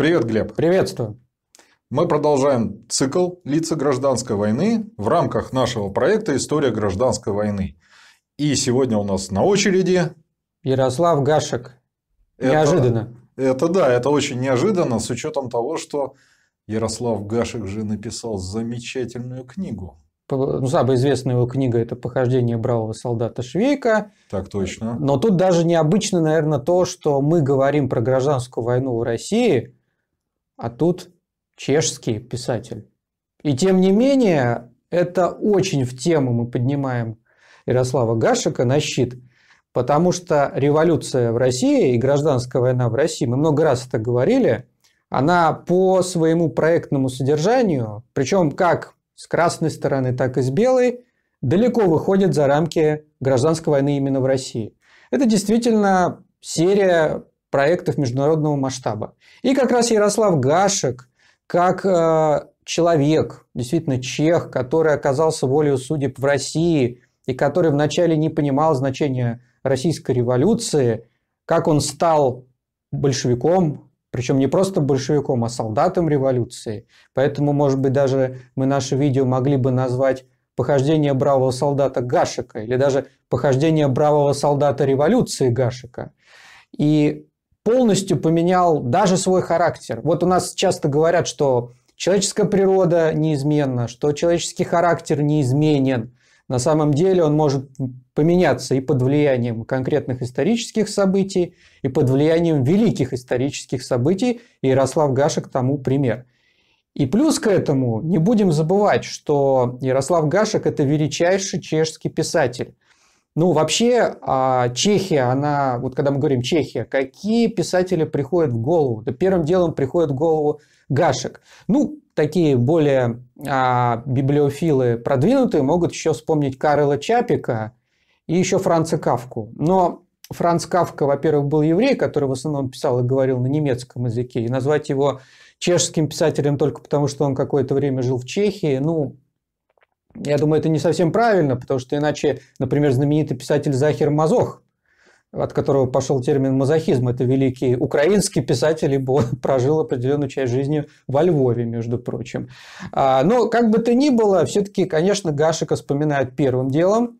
Привет, Глеб. Приветствую. Мы продолжаем цикл «Лица гражданской войны» в рамках нашего проекта «История гражданской войны». И сегодня у нас на очереди... Ярослав Гашек. Это, неожиданно. Это да, это очень неожиданно, с учетом того, что Ярослав Гашек же написал замечательную книгу ну, самая известная его книга – это «Похождение бравого солдата Швейка». Так точно. Но тут даже необычно, наверное, то, что мы говорим про гражданскую войну в России, а тут чешский писатель. И тем не менее, это очень в тему мы поднимаем Ярослава Гашика на щит, потому что революция в России и гражданская война в России, мы много раз это говорили, она по своему проектному содержанию, причем как с красной стороны, так и с белой, далеко выходит за рамки гражданской войны именно в России. Это действительно серия проектов международного масштаба. И как раз Ярослав Гашек, как э, человек, действительно чех, который оказался волею судеб в России и который вначале не понимал значения российской революции, как он стал большевиком, причем не просто большевиком, а солдатом революции. Поэтому, может быть, даже мы наше видео могли бы назвать «Похождение бравого солдата Гашика» или даже «Похождение бравого солдата революции Гашика». И полностью поменял даже свой характер. Вот у нас часто говорят, что человеческая природа неизменна, что человеческий характер неизменен. На самом деле он может поменяться и под влиянием конкретных исторических событий, и под влиянием великих исторических событий. И Ярослав Гашек тому пример. И плюс к этому не будем забывать, что Ярослав Гашек – это величайший чешский писатель. Ну, вообще, а, Чехия, она, вот когда мы говорим Чехия, какие писатели приходят в голову? Да первым делом приходит в голову Гашек. Ну, такие более а, библиофилы продвинутые могут еще вспомнить Карла Чапика и еще Франца Кавку. Но Франц Кавка, во-первых, был еврей, который в основном писал и говорил на немецком языке, и назвать его чешским писателем только потому, что он какое-то время жил в Чехии, ну, я думаю, это не совсем правильно, потому что иначе, например, знаменитый писатель Захир Мазох, от которого пошел термин мазохизм, это великий украинский писатель, и он прожил определенную часть жизни во Львове, между прочим. А, Но ну, как бы то ни было, все-таки, конечно, Гашика вспоминают первым делом,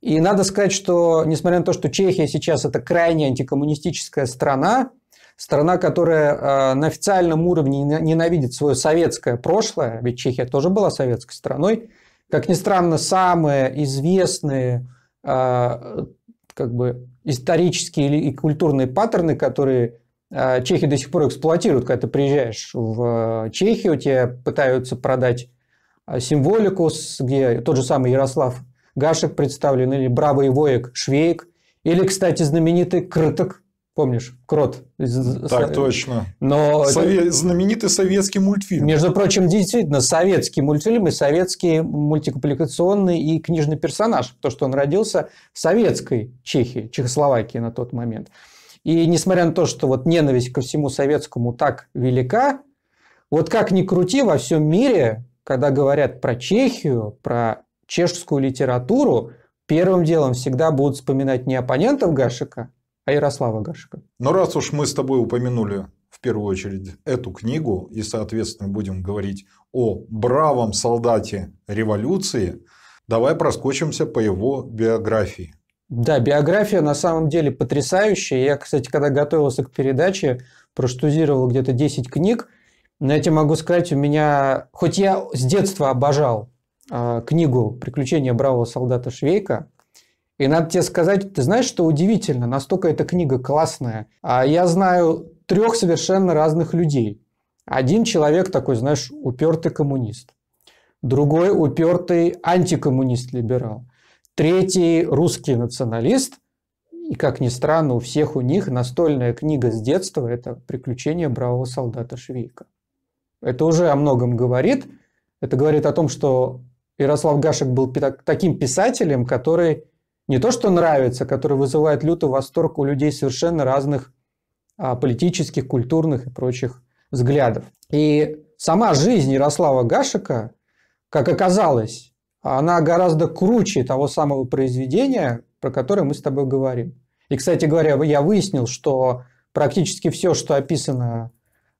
и надо сказать, что несмотря на то, что Чехия сейчас это крайне антикоммунистическая страна, страна, которая а, на официальном уровне ненавидит свое советское прошлое, ведь Чехия тоже была советской страной, как ни странно, самые известные а, как бы исторические и культурные паттерны, которые а, чехи до сих пор эксплуатируют. Когда ты приезжаешь в а, Чехию, тебе пытаются продать символику, где тот же самый Ярослав Гашек представлен, или бравый воек Швейк, или, кстати, знаменитый Крыток, Помнишь, Крот? Так, точно. Но Сове... Знаменитый советский мультфильм. Между прочим, действительно, советский мультфильм и советский мультипликационный и книжный персонаж, потому что он родился в советской Чехии, Чехословакии на тот момент. И несмотря на то, что вот ненависть ко всему советскому так велика, вот как ни крути во всем мире, когда говорят про Чехию, про чешскую литературу, первым делом всегда будут вспоминать не оппонентов Гашика, а Ярослава Гашика. Но ну, раз уж мы с тобой упомянули в первую очередь эту книгу и, соответственно, будем говорить о бравом солдате революции, давай проскочимся по его биографии. Да, биография на самом деле потрясающая. Я, кстати, когда готовился к передаче, проштузировал где-то 10 книг. На эти могу сказать, у меня... Хоть я с детства обожал э, книгу «Приключения бравого солдата Швейка», и надо тебе сказать, ты знаешь, что удивительно, настолько эта книга классная. А я знаю трех совершенно разных людей. Один человек такой, знаешь, упертый коммунист. Другой упертый антикоммунист-либерал. Третий русский националист. И, как ни странно, у всех у них настольная книга с детства – это «Приключения бравого солдата Швейка». Это уже о многом говорит. Это говорит о том, что Ярослав Гашек был таким писателем, который не то что нравится, который вызывает лютый восторг у людей совершенно разных а, политических, культурных и прочих взглядов. И сама жизнь Ярослава Гашика, как оказалось, она гораздо круче того самого произведения, про которое мы с тобой говорим. И, кстати говоря, я выяснил, что практически все, что описано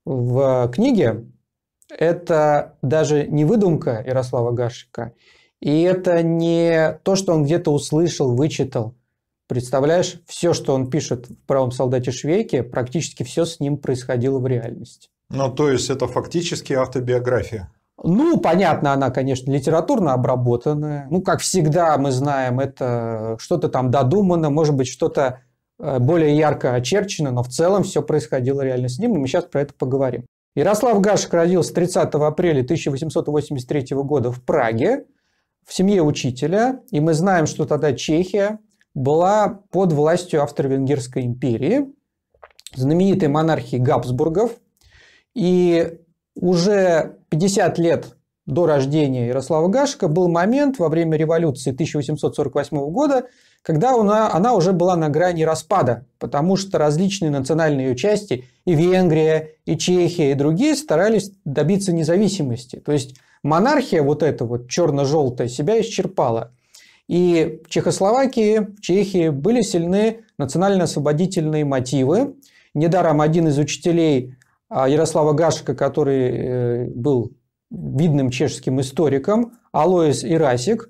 в книге, это даже не выдумка Ярослава Гашика и это не то, что он где-то услышал, вычитал. Представляешь, все, что он пишет в «Правом солдате Швейке», практически все с ним происходило в реальности. Ну, то есть, это фактически автобиография? Ну, понятно, она, конечно, литературно обработанная. Ну, как всегда, мы знаем, это что-то там додумано, может быть, что-то э, более ярко очерчено, но в целом все происходило реально с ним, и мы сейчас про это поговорим. Ярослав Гашек родился 30 апреля 1883 года в Праге в семье учителя, и мы знаем, что тогда Чехия была под властью Австро-Венгерской империи, знаменитой монархии Габсбургов. И уже 50 лет до рождения Ярослава Гашика был момент во время революции 1848 года, когда она, она уже была на грани распада, потому что различные национальные ее части, и Венгрия, и Чехия, и другие старались добиться независимости. То есть Монархия вот эта вот черно-желтая себя исчерпала. И в Чехословакии, в Чехии были сильны национально-освободительные мотивы. Недаром один из учителей а, Ярослава Гашика, который э, был видным чешским историком, Алоис Ирасик,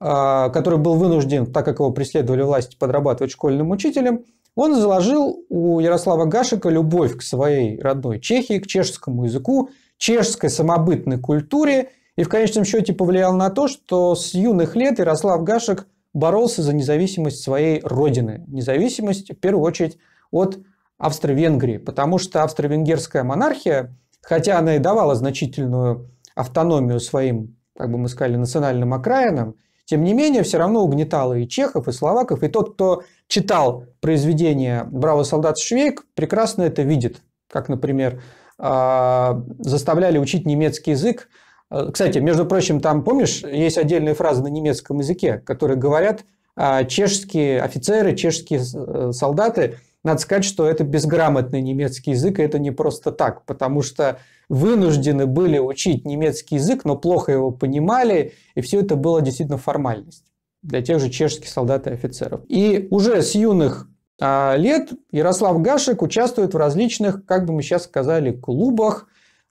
а, который был вынужден, так как его преследовали власти, подрабатывать школьным учителем, он заложил у Ярослава Гашика любовь к своей родной Чехии, к чешскому языку чешской самобытной культуре и в конечном счете повлиял на то, что с юных лет Ярослав Гашек боролся за независимость своей родины. Независимость, в первую очередь, от Австро-Венгрии, потому что австро-венгерская монархия, хотя она и давала значительную автономию своим, как бы мы сказали, национальным окраинам, тем не менее, все равно угнетала и чехов, и словаков, и тот, кто читал произведение «Браво, солдат Швейк», прекрасно это видит. Как, например, а, заставляли учить немецкий язык. А, кстати, между прочим, там, помнишь, есть отдельные фразы на немецком языке, которые говорят а, чешские офицеры, чешские э, солдаты. Надо сказать, что это безграмотный немецкий язык, и это не просто так, потому что вынуждены были учить немецкий язык, но плохо его понимали, и все это было действительно формальность для тех же чешских солдат и офицеров. И уже с юных а, лет Ярослав Гашек участвует в различных, как бы мы сейчас сказали, клубах,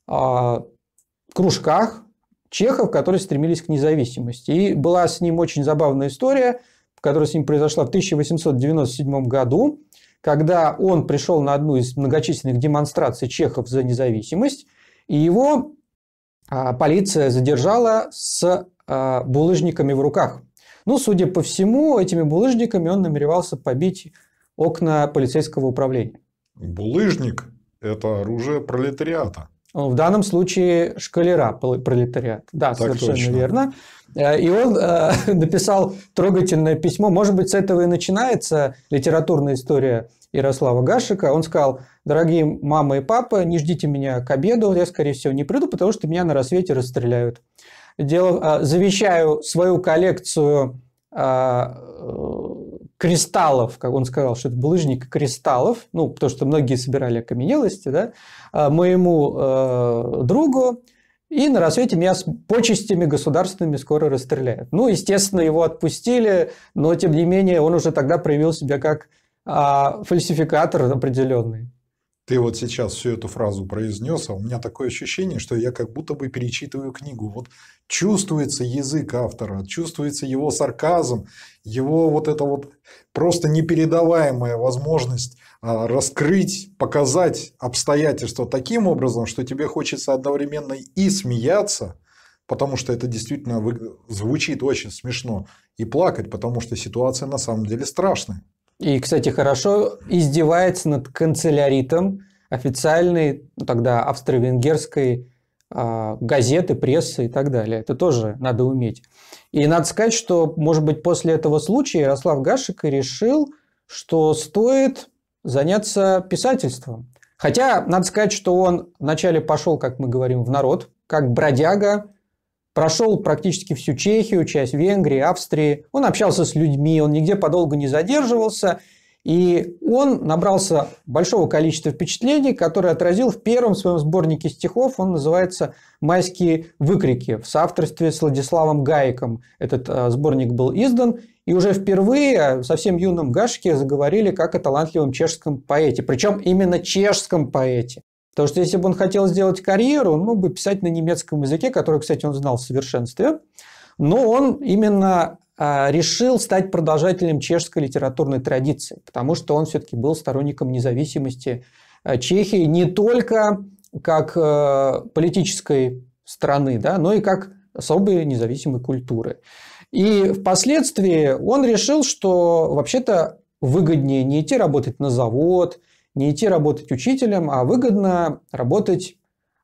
а, кружках чехов, которые стремились к независимости. И была с ним очень забавная история, которая с ним произошла в 1897 году, когда он пришел на одну из многочисленных демонстраций чехов за независимость, и его а, полиция задержала с булыжниками в руках. Ну, судя по всему, этими булыжниками он намеревался побить окна полицейского управления. Булыжник – это оружие пролетариата. В данном случае шкалера пролетариат. Да, так совершенно точно. верно. Э, и он э, написал трогательное письмо. Может быть, с этого и начинается литературная история Ярослава Гашика. Он сказал, дорогие мама и папа, не ждите меня к обеду, я, скорее всего, не приду, потому что меня на рассвете расстреляют. Дело, э, завещаю свою коллекцию э, э кристаллов, как он сказал, что это булыжник кристаллов, ну, потому что многие собирали окаменелости, да, а, моему э, другу, и на рассвете меня с почестями государственными скоро расстреляют. Ну, естественно, его отпустили, но, тем не менее, он уже тогда проявил себя как э, фальсификатор определенный. Ты вот сейчас всю эту фразу произнес, а у меня такое ощущение, что я как будто бы перечитываю книгу. Вот чувствуется язык автора, чувствуется его сарказм, его вот эта вот просто непередаваемая возможность а, раскрыть, показать обстоятельства таким образом, что тебе хочется одновременно и смеяться, потому что это действительно звучит очень смешно, и плакать, потому что ситуация на самом деле страшная. И, кстати, хорошо издевается над канцеляритом официальной ну, тогда австро-венгерской э, газеты, прессы и так далее. Это тоже надо уметь. И надо сказать, что, может быть, после этого случая Ярослав Гашек и решил, что стоит заняться писательством. Хотя, надо сказать, что он вначале пошел, как мы говорим, в народ, как бродяга, Прошел практически всю Чехию, часть Венгрии, Австрии. Он общался с людьми, он нигде подолгу не задерживался. И он набрался большого количества впечатлений, которые отразил в первом своем сборнике стихов. Он называется «Майские выкрики» в соавторстве с Владиславом Гайком Этот э, сборник был издан. И уже впервые э, совсем юном Гашке заговорили как о талантливом чешском поэте. Причем именно чешском поэте. Потому что если бы он хотел сделать карьеру, он мог бы писать на немецком языке, который, кстати, он знал в совершенстве, но он именно а, решил стать продолжателем чешской литературной традиции, потому что он все-таки был сторонником независимости а, Чехии не только как э, политической страны, да, но и как особой независимой культуры. И впоследствии он решил, что вообще-то выгоднее не идти работать на завод – не идти работать учителем, а выгодно работать,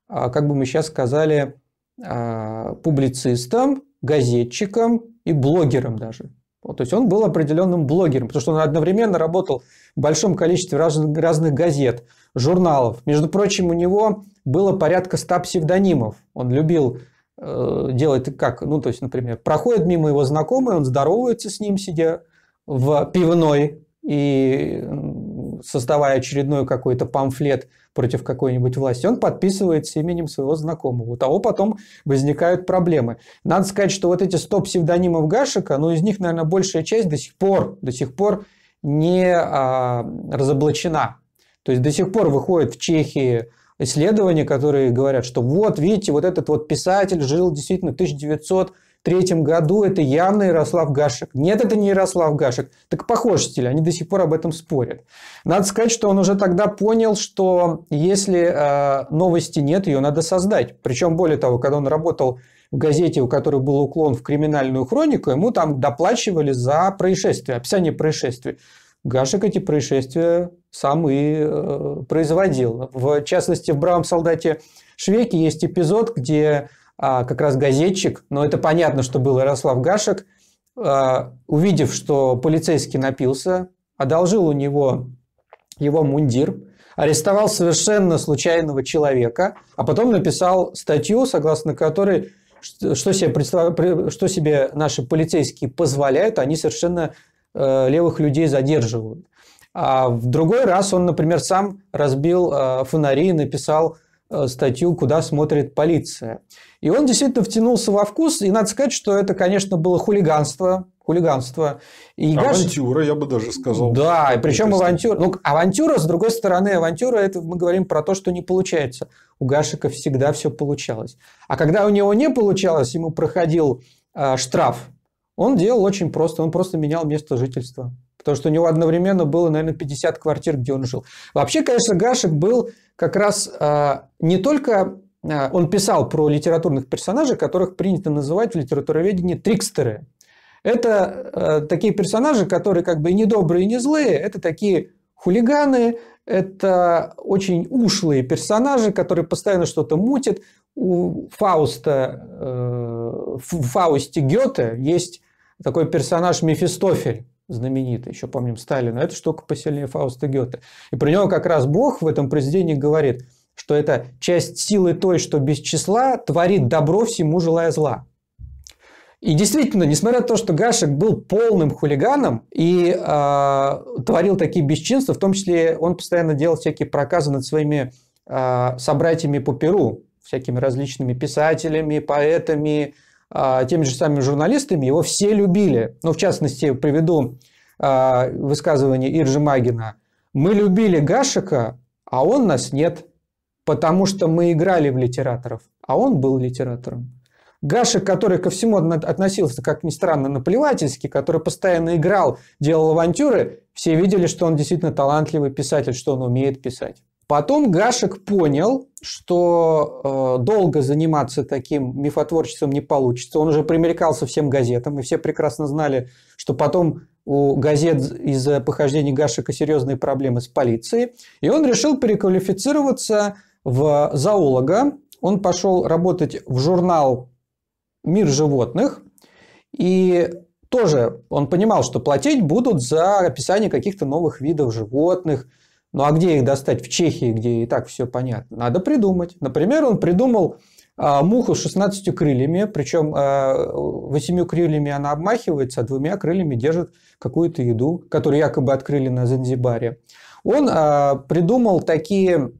а, как бы мы сейчас сказали, а, публицистом, газетчиком и блогером даже. То есть он был определенным блогером, потому что он одновременно работал в большом количестве разных газет, журналов. Между прочим, у него было порядка ста псевдонимов. Он любил э, делать как, ну, то есть, например, проходит мимо его знакомый, он здоровается с ним, сидя в пивной, и создавая очередной какой-то памфлет против какой-нибудь власти, он подписывается именем своего знакомого. У а того потом возникают проблемы. Надо сказать, что вот эти 100 псевдонимов Гашика, ну, из них, наверное, большая часть до сих пор, до сих пор не а, разоблачена. То есть до сих пор выходят в Чехии исследования, которые говорят, что вот, видите, вот этот вот писатель жил действительно в 1900 третьем году это явно Ярослав Гашек. Нет, это не Ярослав Гашек. Так похож стиль, они до сих пор об этом спорят. Надо сказать, что он уже тогда понял, что если э, новости нет, ее надо создать. Причем, более того, когда он работал в газете, у которой был уклон в криминальную хронику, ему там доплачивали за происшествия, описание происшествий. Гашек эти происшествия сам и э, производил. В частности, в «Бравом солдате Швеке» есть эпизод, где а, как раз газетчик, но это понятно, что был Ярослав Гашек, а, увидев, что полицейский напился, одолжил у него его мундир, арестовал совершенно случайного человека, а потом написал статью, согласно которой что себе, что себе наши полицейские позволяют, они совершенно э, левых людей задерживают. А в другой раз он, например, сам разбил э, фонари и написал Э, статью «Куда смотрит полиция». И он действительно втянулся во вкус, и надо сказать, что это, конечно, было хулиганство, хулиганство. И авантюра, я бы даже сказал. Да, и причем авантюра. Ну, авантюра, с другой стороны, авантюра, это мы говорим про то, что не получается. У Гашика всегда все получалось. А когда у него не получалось, ему проходил э, штраф, он делал очень просто, он просто менял место жительства. Потому что у него одновременно было, наверное, 50 квартир, где он жил. Вообще, конечно, Гашек был как раз э, не только... Э, он писал про литературных персонажей, которых принято называть в литературоведении трикстеры. Это э, такие персонажи, которые как бы и не добрые, и не злые. Это такие хулиганы, это очень ушлые персонажи, которые постоянно что-то мутят. У Фауста, э, в Фаусте Гёте есть такой персонаж Мефистофель, знаменитый, еще помним Сталина, это штука посильнее Фауста Гёте. И про него как раз Бог в этом произведении говорит, что это часть силы той, что без числа, творит добро всему, желая зла. И действительно, несмотря на то, что Гашек был полным хулиганом и э, творил такие бесчинства, в том числе он постоянно делал всякие проказы над своими э, собратьями по Перу, всякими различными писателями, поэтами, а, теми же самыми журналистами, его все любили. Ну, в частности, приведу а, высказывание Иржи Магина. «Мы любили Гашика, а он нас нет, потому что мы играли в литераторов, а он был литератором». Гашек, который ко всему относился, как ни странно, наплевательски, который постоянно играл, делал авантюры, все видели, что он действительно талантливый писатель, что он умеет писать. Потом Гашек понял, что э, долго заниматься таким мифотворчеством не получится. Он уже примелькался всем газетам, и все прекрасно знали, что потом у газет из-за похождений Гашика серьезные проблемы с полицией. И он решил переквалифицироваться в зоолога. Он пошел работать в журнал «Мир животных». И тоже он понимал, что платить будут за описание каких-то новых видов животных, ну а где их достать в Чехии, где и так все понятно? Надо придумать. Например, он придумал а, муху с 16 крыльями, причем а, 8 крыльями она обмахивается, а двумя крыльями держит какую-то еду, которую якобы открыли на Занзибаре. Он а, придумал такие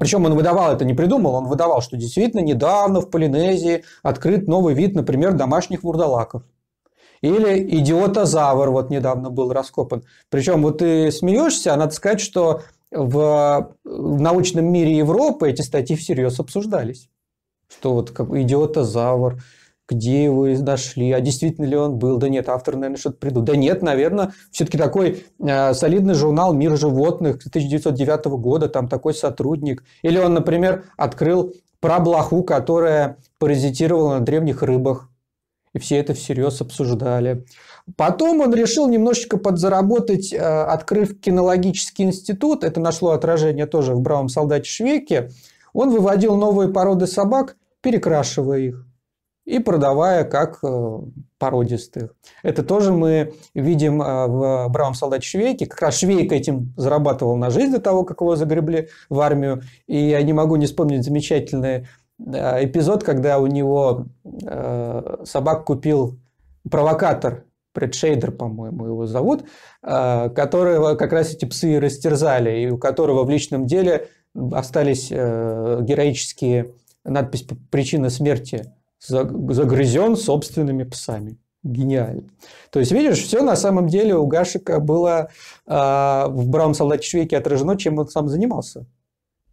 причем он выдавал это, не придумал, он выдавал, что действительно недавно в Полинезии открыт новый вид, например, домашних вурдалаков. Или идиотозавр вот недавно был раскопан. Причем вот ты смеешься, а надо сказать, что в научном мире Европы эти статьи всерьез обсуждались. Что вот как идиотозавр, где его нашли, а действительно ли он был, да нет, автор, наверное, что-то придут. Да нет, наверное, все-таки такой э, солидный журнал «Мир животных» 1909 года, там такой сотрудник. Или он, например, открыл проблоху, которая паразитировала на древних рыбах и все это всерьез обсуждали. Потом он решил немножечко подзаработать, э, открыв кинологический институт. Это нашло отражение тоже в «Бравом солдате Швеке». Он выводил новые породы собак, перекрашивая их и продавая как э, породистых. Это тоже мы видим э, в «Бравом солдате Швейке». Как раз Швейк этим зарабатывал на жизнь до того, как его загребли в армию. И я не могу не вспомнить замечательные Э, эпизод, когда у него э, собак купил провокатор, предшейдер, по-моему, его зовут, э, которого как раз эти псы растерзали, и у которого в личном деле остались э, героические надпись «Причина смерти» загрызен собственными псами. Гениально. То есть, видишь, все на самом деле у Гашика было э, в Браун Солдате Швейке отражено, чем он сам занимался.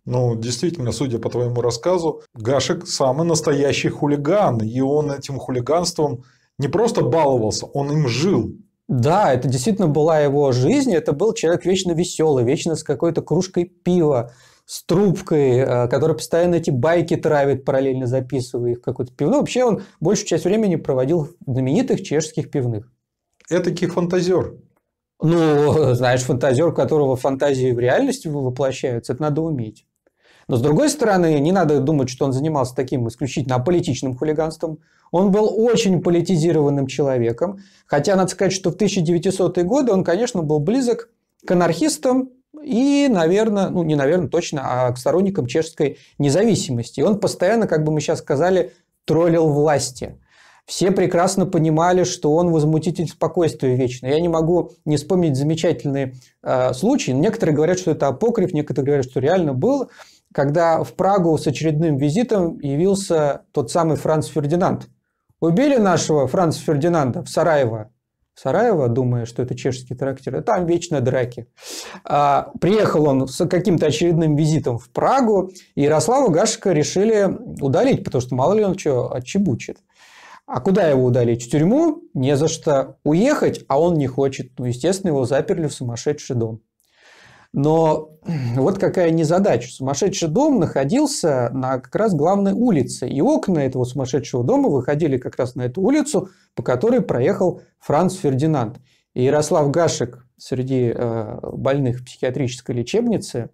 Ну, действительно, судя по твоему рассказу, Гашек самый настоящий хулиган, и он этим хулиганством не просто баловался, он им жил. Да, это действительно была его жизнь, это был человек вечно веселый, вечно с какой-то кружкой пива, с трубкой, э, который постоянно эти байки травит, параллельно записывая их какое-то пивное. Ну, вообще он большую часть времени проводил в знаменитых чешских пивных. Этакий фантазер. Ну, знаешь, фантазер, которого фантазии в реальность воплощаются, это надо уметь. Но, с другой стороны, не надо думать, что он занимался таким исключительно политичным хулиганством. Он был очень политизированным человеком, хотя надо сказать, что в 1900-е годы он, конечно, был близок к анархистам и, наверное, ну не наверное, точно, а к сторонникам чешской независимости. он постоянно, как бы мы сейчас сказали, троллил власти – все прекрасно понимали, что он возмутитель спокойствия вечно. Я не могу не вспомнить замечательный э, случай. Некоторые говорят, что это апокриф, некоторые говорят, что реально был когда в Прагу с очередным визитом явился тот самый Франц Фердинанд. Убили нашего Франца Фердинанда в Сараево. В Сараево, думая, что это чешский трактир, а там вечно драки. А, приехал он с каким-то очередным визитом в Прагу, и Ярослава Гашика решили удалить, потому что мало ли он что отчебучит. А куда его удалить? В тюрьму? Не за что уехать, а он не хочет. Ну, естественно, его заперли в сумасшедший дом. Но вот какая незадача. Сумасшедший дом находился на как раз главной улице, и окна этого сумасшедшего дома выходили как раз на эту улицу, по которой проехал Франц Фердинанд. И Ярослав Гашек среди э, больных психиатрической лечебницы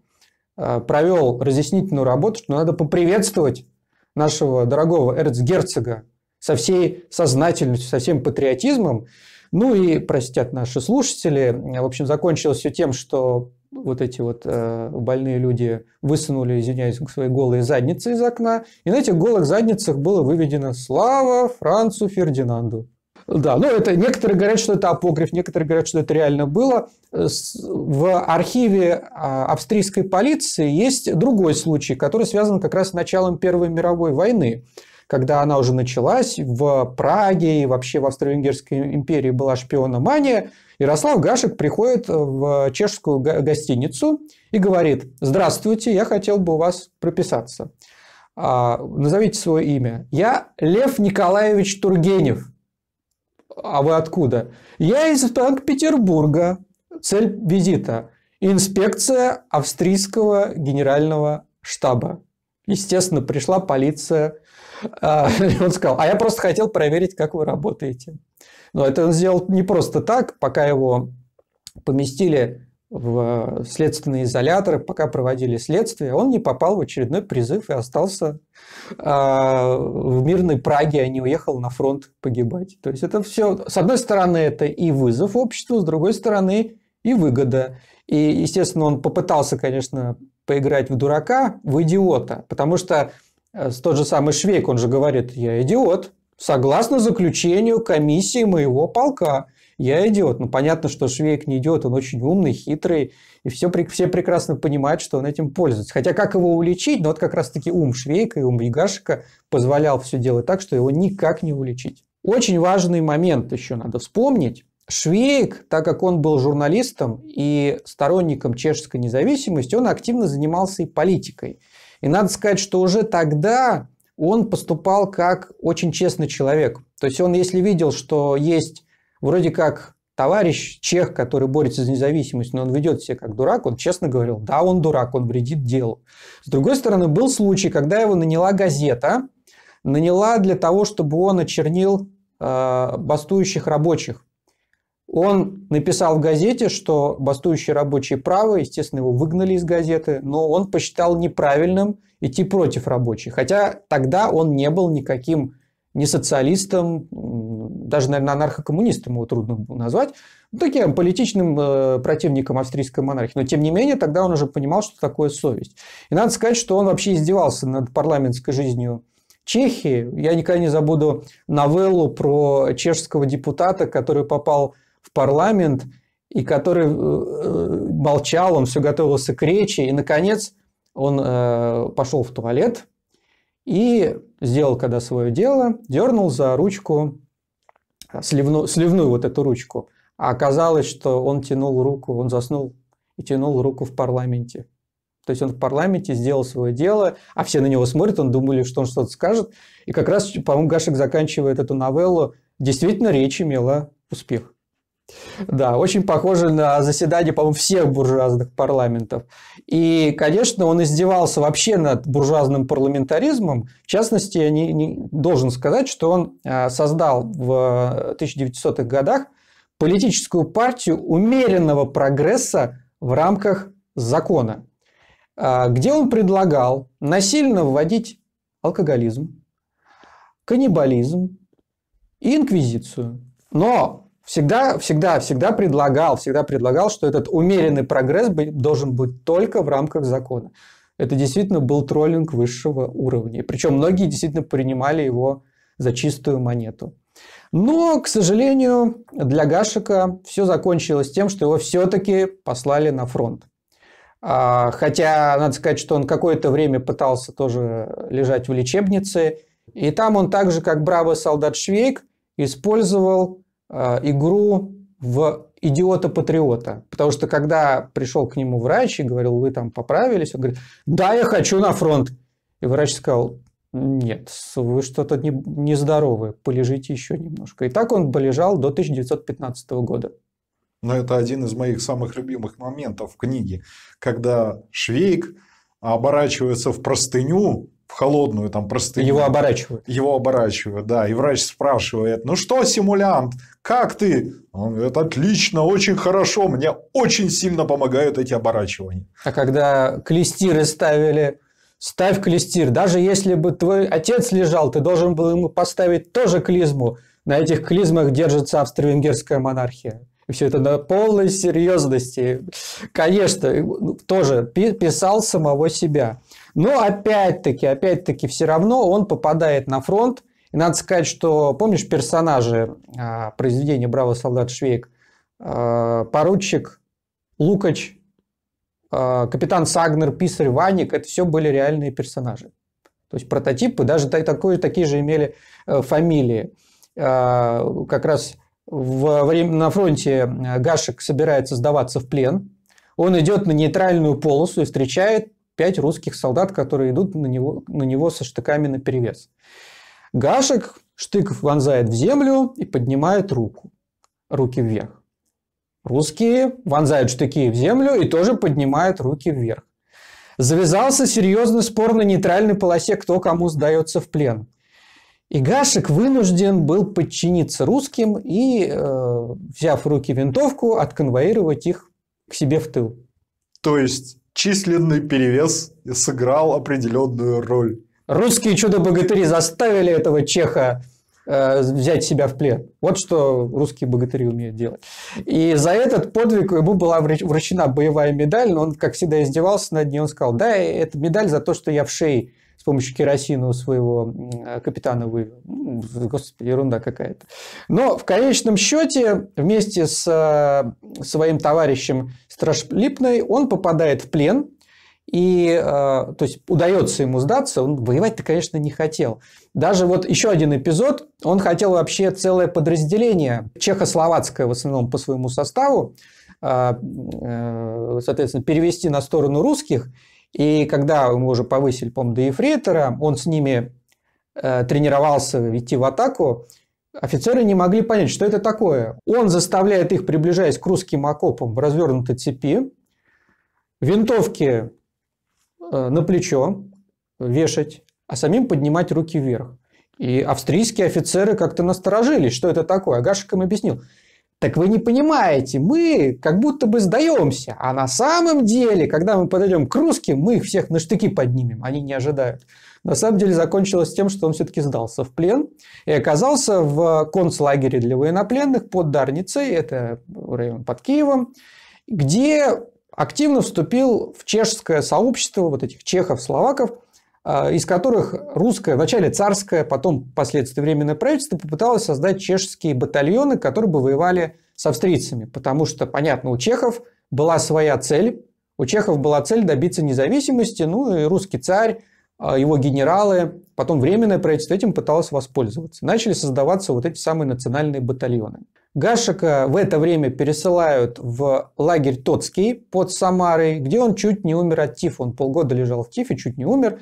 э, провел разъяснительную работу, что надо поприветствовать нашего дорогого эрцгерцога со всей сознательностью, со всем патриотизмом. Ну и, простят наши слушатели, в общем, закончилось все тем, что вот эти вот э, больные люди высунули, извиняюсь, свои голые задницы из окна, и на этих голых задницах было выведено «Слава Францу Фердинанду». Да, ну это некоторые говорят, что это апогриф, некоторые говорят, что это реально было. Э, в архиве а, австрийской полиции есть другой случай, который связан как раз с началом Первой мировой войны когда она уже началась, в Праге и вообще в Австро-Венгерской империи была шпиономания, Ярослав Гашек приходит э, в чешскую гостиницу и говорит, здравствуйте, я хотел бы у вас прописаться. А, назовите свое имя. Я Лев Николаевич Тургенев. А вы откуда? Я из Санкт-Петербурга. Цель визита – инспекция австрийского генерального штаба. Естественно, пришла полиция. А, он сказал, а я просто хотел проверить, как вы работаете. Но это он сделал не просто так, пока его поместили в э, следственные изоляторы, пока проводили следствие, он не попал в очередной призыв и остался э, в мирной Праге, а не уехал на фронт погибать. То есть это все, с одной стороны, это и вызов обществу, с другой стороны, и выгода. И, естественно, он попытался, конечно, поиграть в дурака, в идиота, потому что э, тот же самый Швейк, он же говорит, я идиот, Согласно заключению комиссии моего полка, я идиот. Ну, понятно, что Швейк не идет. он очень умный, хитрый, и все, все прекрасно понимают, что он этим пользуется. Хотя как его уличить? Но ну, вот как раз-таки ум Швейка и ум Ягашика позволял все делать так, что его никак не уличить. Очень важный момент еще надо вспомнить. Швейк, так как он был журналистом и сторонником чешской независимости, он активно занимался и политикой. И надо сказать, что уже тогда он поступал как очень честный человек. То есть он, если видел, что есть вроде как товарищ чех, который борется за независимость, но он ведет себя как дурак, он честно говорил, да, он дурак, он вредит делу. С другой стороны, был случай, когда его наняла газета, наняла для того, чтобы он очернил э, бастующих рабочих. Он написал в газете, что бастующие рабочие правы, естественно, его выгнали из газеты, но он посчитал неправильным идти против рабочих. Хотя тогда он не был никаким не социалистом, даже, наверное, анархокоммунистом его трудно было назвать, ну, таким политичным э, противником австрийской монархии. Но, тем не менее, тогда он уже понимал, что такое совесть. И надо сказать, что он вообще издевался над парламентской жизнью Чехии. Я никогда не забуду новеллу про чешского депутата, который попал в парламент, и который э, молчал, он все готовился к речи, и, наконец, он э, пошел в туалет и сделал, когда свое дело, дернул за ручку, э, сливную, сливную вот эту ручку. А оказалось, что он тянул руку, он заснул и тянул руку в парламенте. То есть он в парламенте сделал свое дело, а все на него смотрят, он думали, что он что-то скажет. И как раз, по-моему, Гашек заканчивает эту новеллу. Действительно, речь имела успех. Да, очень похоже на заседание, по-моему, всех буржуазных парламентов. И, конечно, он издевался вообще над буржуазным парламентаризмом. В частности, я не, не, должен сказать, что он а, создал в 1900-х годах политическую партию умеренного прогресса в рамках закона, а, где он предлагал насильно вводить алкоголизм, каннибализм и инквизицию. Но всегда, всегда, всегда предлагал, всегда предлагал, что этот умеренный прогресс должен быть только в рамках закона. Это действительно был троллинг высшего уровня. Причем многие действительно принимали его за чистую монету. Но, к сожалению, для Гашика все закончилось тем, что его все-таки послали на фронт. А, хотя, надо сказать, что он какое-то время пытался тоже лежать в лечебнице. И там он также, как бравый солдат Швейк, использовал Э, игру в идиота-патриота. Потому что когда пришел к нему врач и говорил, вы там поправились, он говорит, да, я хочу на фронт. И врач сказал, нет, вы что-то нездоровы, не полежите еще немножко. И так он полежал до 1915 года. Но это один из моих самых любимых моментов в книге, когда Швейк оборачивается в простыню, холодную там простыню. Его оборачивают. Его оборачивают, да. И врач спрашивает, ну что, симулянт, как ты? Он говорит, отлично, очень хорошо, мне очень сильно помогают эти оборачивания. А когда клестиры ставили, ставь клестир, даже если бы твой отец лежал, ты должен был ему поставить тоже клизму. На этих клизмах держится австро-венгерская монархия. все это на полной серьезности. Конечно, тоже писал самого себя. Но опять-таки, опять-таки, все равно он попадает на фронт. И надо сказать, что, помнишь, персонажи э, произведения «Браво, солдат Швейк», э, поручик Лукач, э, капитан Сагнер, писарь Ваник, это все были реальные персонажи. То есть прототипы даже такой, такие же имели э, фамилии. Как раз в, время, на фронте э, Гашек собирается сдаваться в плен. Он идет на нейтральную полосу и встречает пять русских солдат, которые идут на него, на него со штыками наперевес. Гашек штык вонзает в землю и поднимает руку, руки вверх. Русские вонзают штыки в землю и тоже поднимают руки вверх. Завязался серьезный спор на нейтральной полосе, кто кому сдается в плен. И Гашек вынужден был подчиниться русским и, э, взяв в руки винтовку, отконвоировать их к себе в тыл. То есть численный перевес сыграл определенную роль. Русские чудо-богатыри заставили этого чеха э, взять себя в плен. Вот что русские богатыри умеют делать. И за этот подвиг ему была вручена боевая медаль, но он, как всегда, издевался над ней. Он сказал, да, это медаль за то, что я в шее с помощью керосина у своего э, капитана вывел. Ну, господи, ерунда какая-то. Но в конечном счете вместе с э, своим товарищем Страшлипной он попадает в плен, и, э, то есть, удается ему сдаться, он воевать-то, конечно, не хотел. Даже вот еще один эпизод, он хотел вообще целое подразделение, чехословацкое в основном по своему составу, соответственно, перевести на сторону русских и когда ему уже повысили, по-моему, до эфрейтора, он с ними э, тренировался идти в атаку, офицеры не могли понять, что это такое. Он заставляет их, приближаясь к русским окопам, в развернутой цепи, винтовки э, на плечо вешать, а самим поднимать руки вверх. И австрийские офицеры как-то насторожились, что это такое. Агашек им объяснил. Так вы не понимаете, мы как будто бы сдаемся, а на самом деле, когда мы подойдем к русским, мы их всех на штыки поднимем, они не ожидают. На самом деле закончилось тем, что он все-таки сдался в плен и оказался в концлагере для военнопленных под Дарницей, это район под Киевом, где активно вступил в чешское сообщество вот этих чехов-словаков – а, из которых русское, вначале царское, потом впоследствии временное правительство попыталось создать чешские батальоны, которые бы воевали с австрийцами. Потому что, понятно, у чехов была своя цель. У чехов была цель добиться независимости. Ну и русский царь, а, его генералы, потом временное правительство этим пыталось воспользоваться. Начали создаваться вот эти самые национальные батальоны. Гашика в это время пересылают в лагерь Тоцкий под Самарой, где он чуть не умер от тифа. Он полгода лежал в тифе, чуть не умер.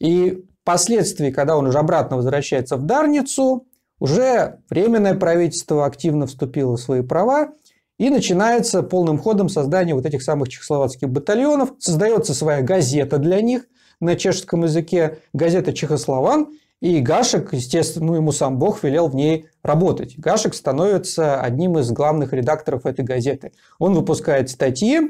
И впоследствии, когда он уже обратно возвращается в Дарницу, уже временное правительство активно вступило в свои права, и начинается полным ходом создание вот этих самых чехословацких батальонов. Создается своя газета для них на чешском языке, газета «Чехослован», и Гашек, естественно, ну, ему сам Бог велел в ней работать. Гашек становится одним из главных редакторов этой газеты. Он выпускает статьи,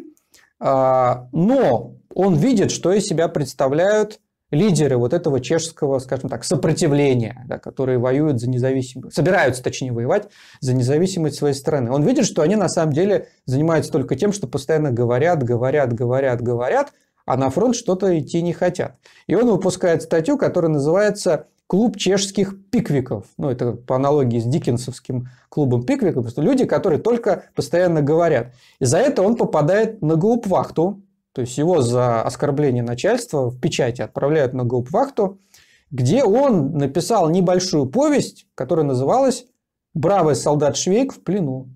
а, но он видит, что из себя представляют лидеры вот этого чешского, скажем так, сопротивления, да, которые воюют за независимость, собираются, точнее, воевать за независимость своей страны. Он видит, что они на самом деле занимаются только тем, что постоянно говорят, говорят, говорят, говорят, а на фронт что-то идти не хотят. И он выпускает статью, которая называется «Клуб чешских пиквиков». Ну, это по аналогии с диккенсовским клубом пиквиков, просто люди, которые только постоянно говорят. И за это он попадает на гауптвахту, то есть его за оскорбление начальства в печати отправляют на гауптвахту, где он написал небольшую повесть, которая называлась «Бравый солдат Швейк в плену».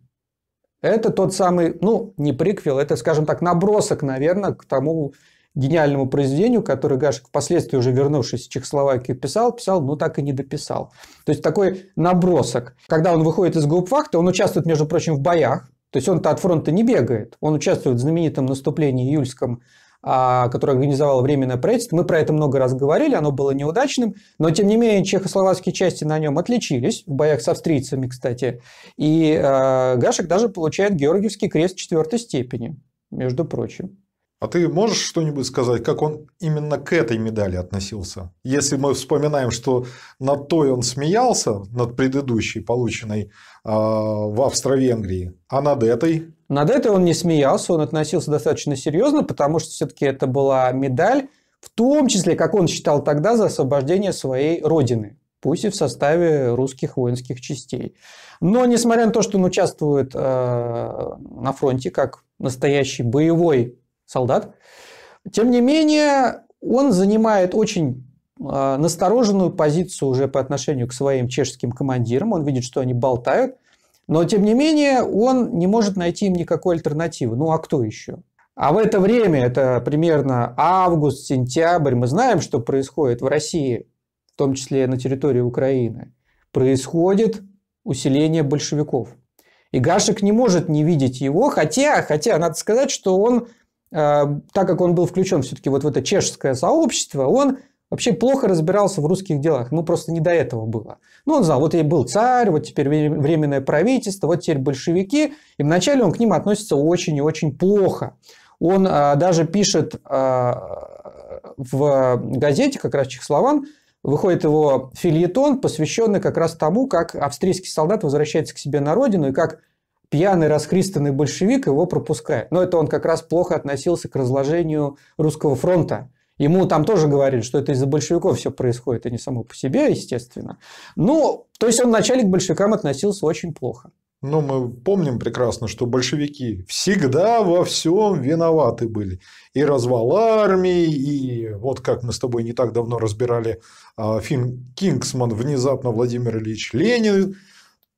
Это тот самый, ну, не приквел, это, скажем так, набросок, наверное, к тому гениальному произведению, которое Гашек впоследствии, уже вернувшись в Чехословакию, писал, писал, но так и не дописал. То есть такой набросок. Когда он выходит из Гупфакта, он участвует, между прочим, в боях, то есть он-то от фронта не бегает. Он участвует в знаменитом наступлении июльском, а, которое организовало Временное правительство. Мы про это много раз говорили, оно было неудачным. Но, тем не менее, чехословацкие части на нем отличились, в боях с австрийцами, кстати. И э, Гашек даже получает Георгиевский крест четвертой степени, между прочим. А ты можешь что-нибудь сказать, как он именно к этой медали относился? Если мы вспоминаем, что над той он смеялся, над предыдущей, полученной а, в Австро-Венгрии, а над этой? Над этой он не смеялся, он относился достаточно серьезно, потому что все-таки это была медаль, в том числе, как он считал тогда, за освобождение своей родины пусть и в составе русских воинских частей. Но несмотря на то, что он участвует э, на фронте как настоящий боевой солдат. Тем не менее, он занимает очень а, настороженную позицию уже по отношению к своим чешским командирам. Он видит, что они болтают. Но, тем не менее, он не может найти им никакой альтернативы. Ну, а кто еще? А в это время, это примерно август, сентябрь, мы знаем, что происходит в России, в том числе на территории Украины. Происходит усиление большевиков. И Гашек не может не видеть его, хотя, хотя надо сказать, что он Э, так как он был включен все-таки вот в это чешское сообщество, он вообще плохо разбирался в русских делах. Ну, просто не до этого было. Ну, он знал, вот и был царь, вот теперь временное правительство, вот теперь большевики. И вначале он к ним относится очень и очень плохо. Он а, даже пишет а, в газете, как раз Чехослован, выходит его фильетон, посвященный как раз тому, как австрийский солдат возвращается к себе на родину и как пьяный раскристанный большевик его пропускает. Но это он как раз плохо относился к разложению русского фронта. Ему там тоже говорили, что это из-за большевиков все происходит, а не само по себе, естественно. Ну, то есть он вначале к большевикам относился очень плохо. Но ну, мы помним прекрасно, что большевики всегда во всем виноваты были. И развал армии, и вот как мы с тобой не так давно разбирали а, фильм «Кингсман», внезапно Владимир Ильич Ленин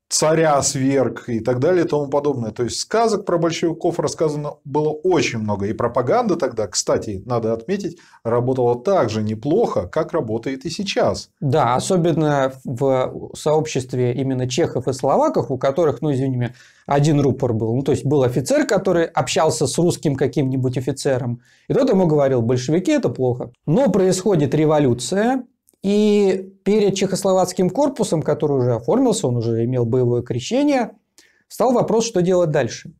царя сверг и так далее и тому подобное. То есть сказок про большевиков рассказано было очень много. И пропаганда тогда, кстати, надо отметить, работала так же неплохо, как работает и сейчас. Да, особенно в сообществе именно чехов и словаков, у которых, ну извини меня, один рупор был. Ну, то есть был офицер, который общался с русским каким-нибудь офицером. И тот ему говорил, большевики это плохо. Но происходит революция, и перед чехословацким корпусом, который уже оформился, он уже имел боевое крещение, стал вопрос, что делать дальше.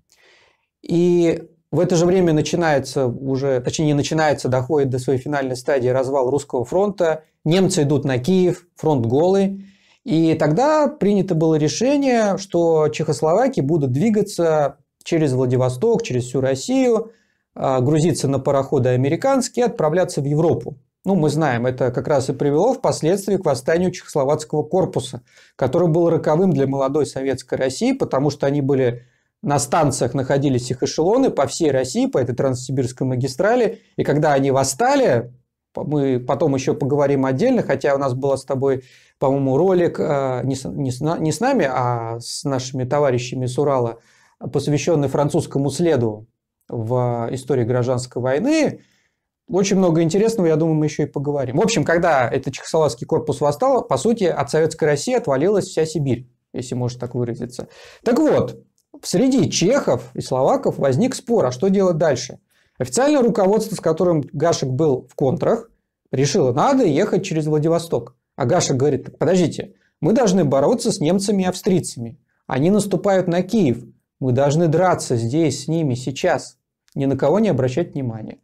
И в это же время начинается уже, точнее не начинается, доходит до своей финальной стадии развал русского фронта, немцы идут на Киев, фронт голый, и тогда принято было решение, что чехословаки будут двигаться через Владивосток, через всю Россию, а, грузиться на пароходы американские отправляться в Европу. Ну, мы знаем, это как раз и привело впоследствии к восстанию чехословацкого корпуса, который был роковым для молодой советской России, потому что они были на станциях находились их эшелоны по всей России, по этой Транссибирской магистрали. И когда они восстали, мы потом еще поговорим отдельно, хотя у нас было с тобой, по-моему, ролик э, не с, не, с, не с нами, а с нашими товарищами с Урала, посвященный французскому следу в э, истории гражданской войны. Очень много интересного, я думаю, мы еще и поговорим. В общем, когда этот чехословацкий корпус восстал, по сути, от Советской России отвалилась вся Сибирь, если можно так выразиться. Так вот, среди чехов и словаков возник спор, а что делать дальше? Официальное руководство, с которым Гашек был в контрах, решило, надо ехать через Владивосток. А Гашек говорит, подождите, мы должны бороться с немцами и австрийцами. Они наступают на Киев. Мы должны драться здесь с ними сейчас. Ни на кого не обращать внимания.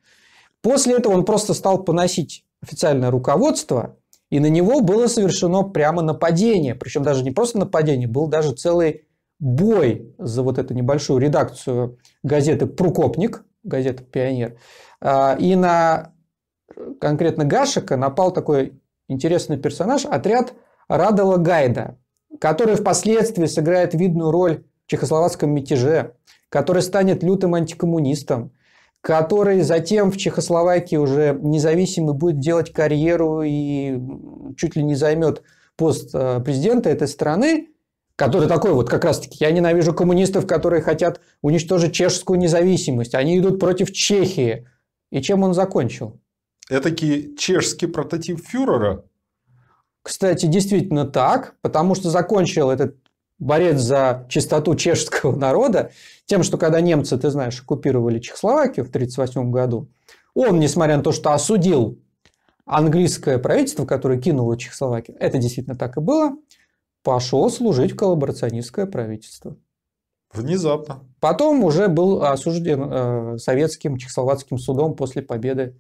После этого он просто стал поносить официальное руководство, и на него было совершено прямо нападение. Причем даже не просто нападение, был даже целый бой за вот эту небольшую редакцию газеты «Прукопник», газета «Пионер». А, и на конкретно Гашика напал такой интересный персонаж, отряд Радала Гайда, который впоследствии сыграет видную роль в чехословацком мятеже, который станет лютым антикоммунистом – который затем в Чехословакии уже независимый будет делать карьеру и чуть ли не займет пост э, президента этой страны, который такой вот как раз-таки, я ненавижу коммунистов, которые хотят уничтожить чешскую независимость, они идут против Чехии. И чем он закончил? Этакий чешский прототип фюрера. Кстати, действительно так, потому что закончил этот борец за чистоту чешского народа, тем, что когда немцы, ты знаешь, оккупировали Чехословакию в 1938 году, он, несмотря на то, что осудил английское правительство, которое кинуло Чехословакию, это действительно так и было, пошел служить в коллаборационистское правительство. Внезапно. Потом уже был осужден э, советским чехословацким судом после победы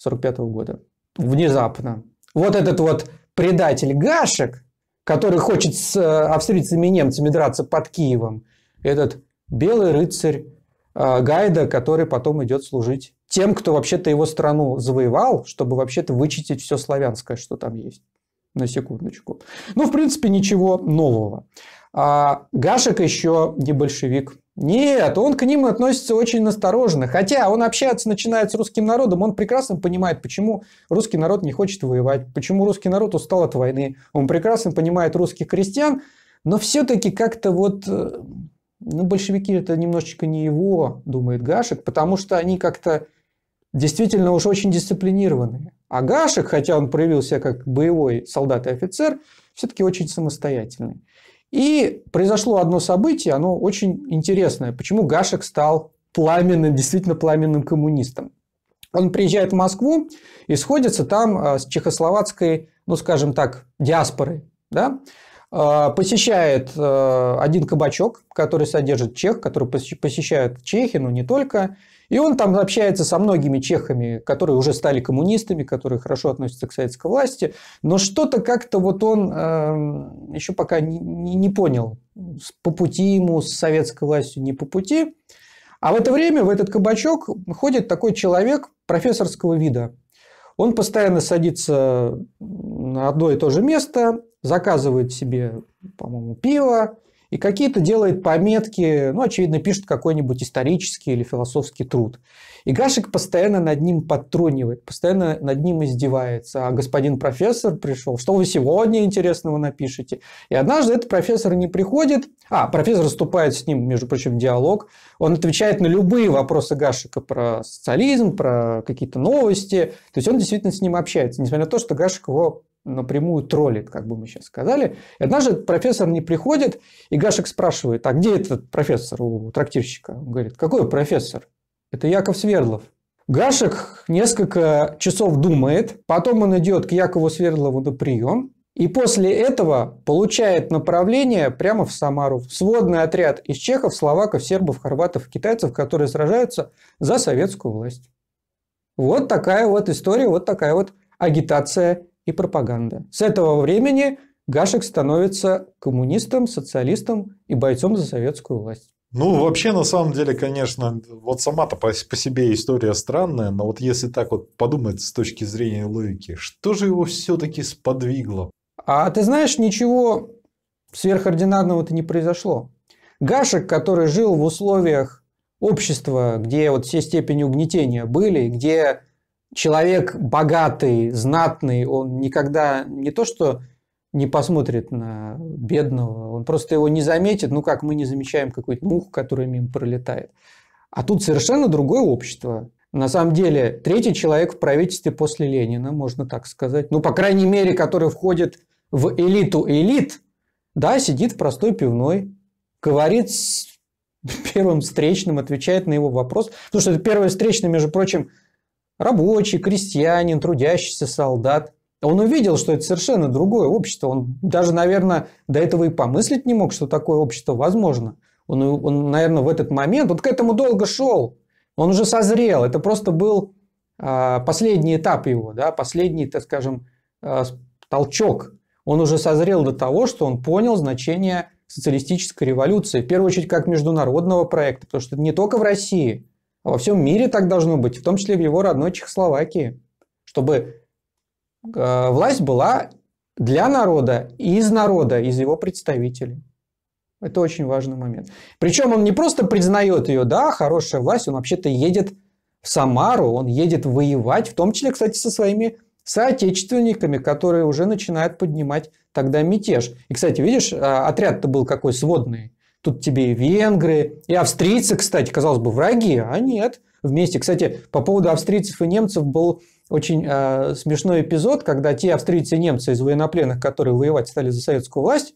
1945 года. Внезапно. Вот этот вот предатель Гашек, который хочет с э, австрийцами и немцами драться под Киевом. Этот белый рыцарь э, Гайда, который потом идет служить тем, кто вообще-то его страну завоевал, чтобы вообще-то вычистить все славянское, что там есть. На секундочку. Ну, в принципе, ничего нового. А Гашек еще не большевик, нет, он к ним относится очень осторожно. Хотя он общается, начинает с русским народом, он прекрасно понимает, почему русский народ не хочет воевать, почему русский народ устал от войны. Он прекрасно понимает русских крестьян, но все-таки как-то вот э, ну, большевики это немножечко не его, думает Гашек, потому что они как-то действительно уж очень дисциплинированные. А Гашек, хотя он проявил себя как боевой солдат и офицер, все-таки очень самостоятельный. И произошло одно событие, оно очень интересное. Почему Гашек стал пламенным, действительно пламенным коммунистом? Он приезжает в Москву и сходится там э, с чехословацкой, ну, скажем так, диаспорой. Да? Э, посещает э, один кабачок, который содержит чех, который посещает чехи, но не только. И он там общается со многими чехами, которые уже стали коммунистами, которые хорошо относятся к советской власти, но что-то как-то вот он э, эм, еще пока не, не понял, по пути ему с советской властью не по пути. А в это время в этот кабачок ходит такой человек профессорского вида. Он постоянно садится на одно и то же место, заказывает себе, по-моему, пиво, и какие-то делает пометки, ну, очевидно, пишет какой-нибудь исторический или философский труд. И Гашек постоянно над ним подтрунивает, постоянно над ним издевается. А господин профессор пришел, что вы сегодня интересного напишете? И однажды этот профессор не приходит, а, профессор вступает с ним, между прочим, в диалог, он отвечает на любые вопросы Гашика про социализм, про какие-то новости, то есть он действительно с ним общается, несмотря на то, что Гашек его напрямую троллит, как бы мы сейчас сказали. И однажды профессор не приходит, и Гашек спрашивает, а где этот профессор у трактирщика? Он говорит, какой профессор? Это Яков Свердлов. Гашек несколько часов думает, потом он идет к Якову Свердлову на прием, и после этого получает направление прямо в Самару. Сводный отряд из чехов, словаков, сербов, хорватов, китайцев, которые сражаются за советскую власть. Вот такая вот история, вот такая вот агитация и пропаганда. С этого времени Гашек становится коммунистом, социалистом и бойцом за советскую власть. Ну, вообще, на самом деле, конечно, вот сама-то по, себе история странная, но вот если так вот подумать с точки зрения логики, что же его все-таки сподвигло? А ты знаешь, ничего сверхординарного-то не произошло. Гашек, который жил в условиях общества, где вот все степени угнетения были, где человек богатый, знатный, он никогда не то что не посмотрит на бедного, он просто его не заметит, ну как мы не замечаем какую-то муху, которая мимо пролетает. А тут совершенно другое общество. На самом деле, третий человек в правительстве после Ленина, можно так сказать. Ну, по крайней мере, который входит в элиту элит, да, сидит в простой пивной, говорит с первым встречным, отвечает на его вопрос. Потому что это первый встречный, между прочим, рабочий, крестьянин, трудящийся солдат. Он увидел, что это совершенно другое общество. Он даже, наверное, до этого и помыслить не мог, что такое общество возможно. Он, он наверное, в этот момент, вот к этому долго шел. Он уже созрел. Это просто был а, последний этап его, да, последний, так скажем, а, толчок. Он уже созрел до того, что он понял значение социалистической революции, в первую очередь как международного проекта, потому что это не только в России. А во всем мире так должно быть, в том числе в его родной Чехословакии, чтобы э, власть была для народа и из народа, из его представителей. Это очень важный момент. Причем он не просто признает ее, да, хорошая власть, он вообще-то едет в Самару, он едет воевать, в том числе, кстати, со своими соотечественниками, которые уже начинают поднимать тогда мятеж. И, кстати, видишь, э, отряд-то был какой сводный. Тут тебе и венгры, и австрийцы, кстати, казалось бы, враги, а нет, вместе. Кстати, по поводу австрийцев и немцев был очень э, смешной эпизод, когда те австрийцы и немцы из военнопленных, которые воевать стали за советскую власть,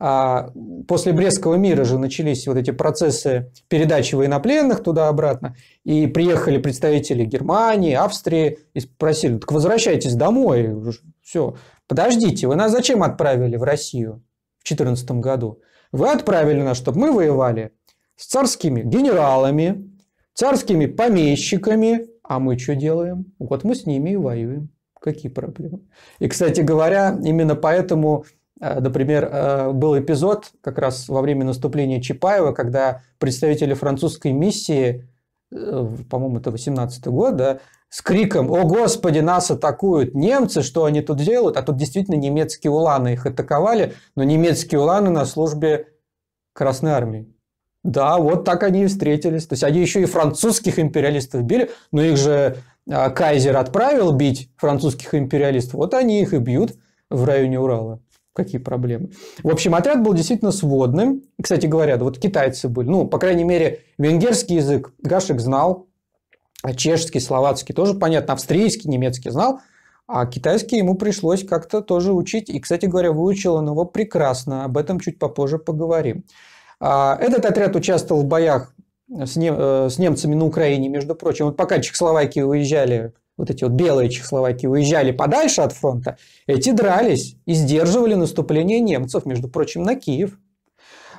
э, после Брестского мира же начались вот эти процессы передачи военнопленных туда-обратно, и приехали представители Германии, Австрии, и спросили, так возвращайтесь домой, все, подождите, вы нас зачем отправили в Россию в 2014 году? Вы отправили нас, чтобы мы воевали с царскими генералами, царскими помещиками, а мы что делаем? Вот мы с ними и воюем. Какие проблемы? И, кстати говоря, именно поэтому, э, например, э, был эпизод как раз во время наступления Чапаева, когда представители французской миссии, э, по-моему, это 18 год, да, с криком «О, Господи, нас атакуют немцы! Что они тут делают?» А тут действительно немецкие уланы их атаковали, но немецкие уланы на службе Красной Армии. Да, вот так они и встретились. То есть они еще и французских империалистов били, но их же а, Кайзер отправил бить французских империалистов. Вот они их и бьют в районе Урала. Какие проблемы? В общем, отряд был действительно сводным. Кстати говоря, вот китайцы были. Ну, по крайней мере, венгерский язык Гашек знал, а чешский, словацкий тоже понятно, австрийский, немецкий знал, а китайский ему пришлось как-то тоже учить. И, кстати говоря, выучил он его прекрасно. Об этом чуть попозже поговорим. А, этот отряд участвовал в боях э, с, немцами на Украине, между прочим. Вот пока Чехословакии уезжали, вот эти вот белые Чехословакии уезжали подальше от фронта, эти дрались и сдерживали наступление немцев, между прочим, на Киев.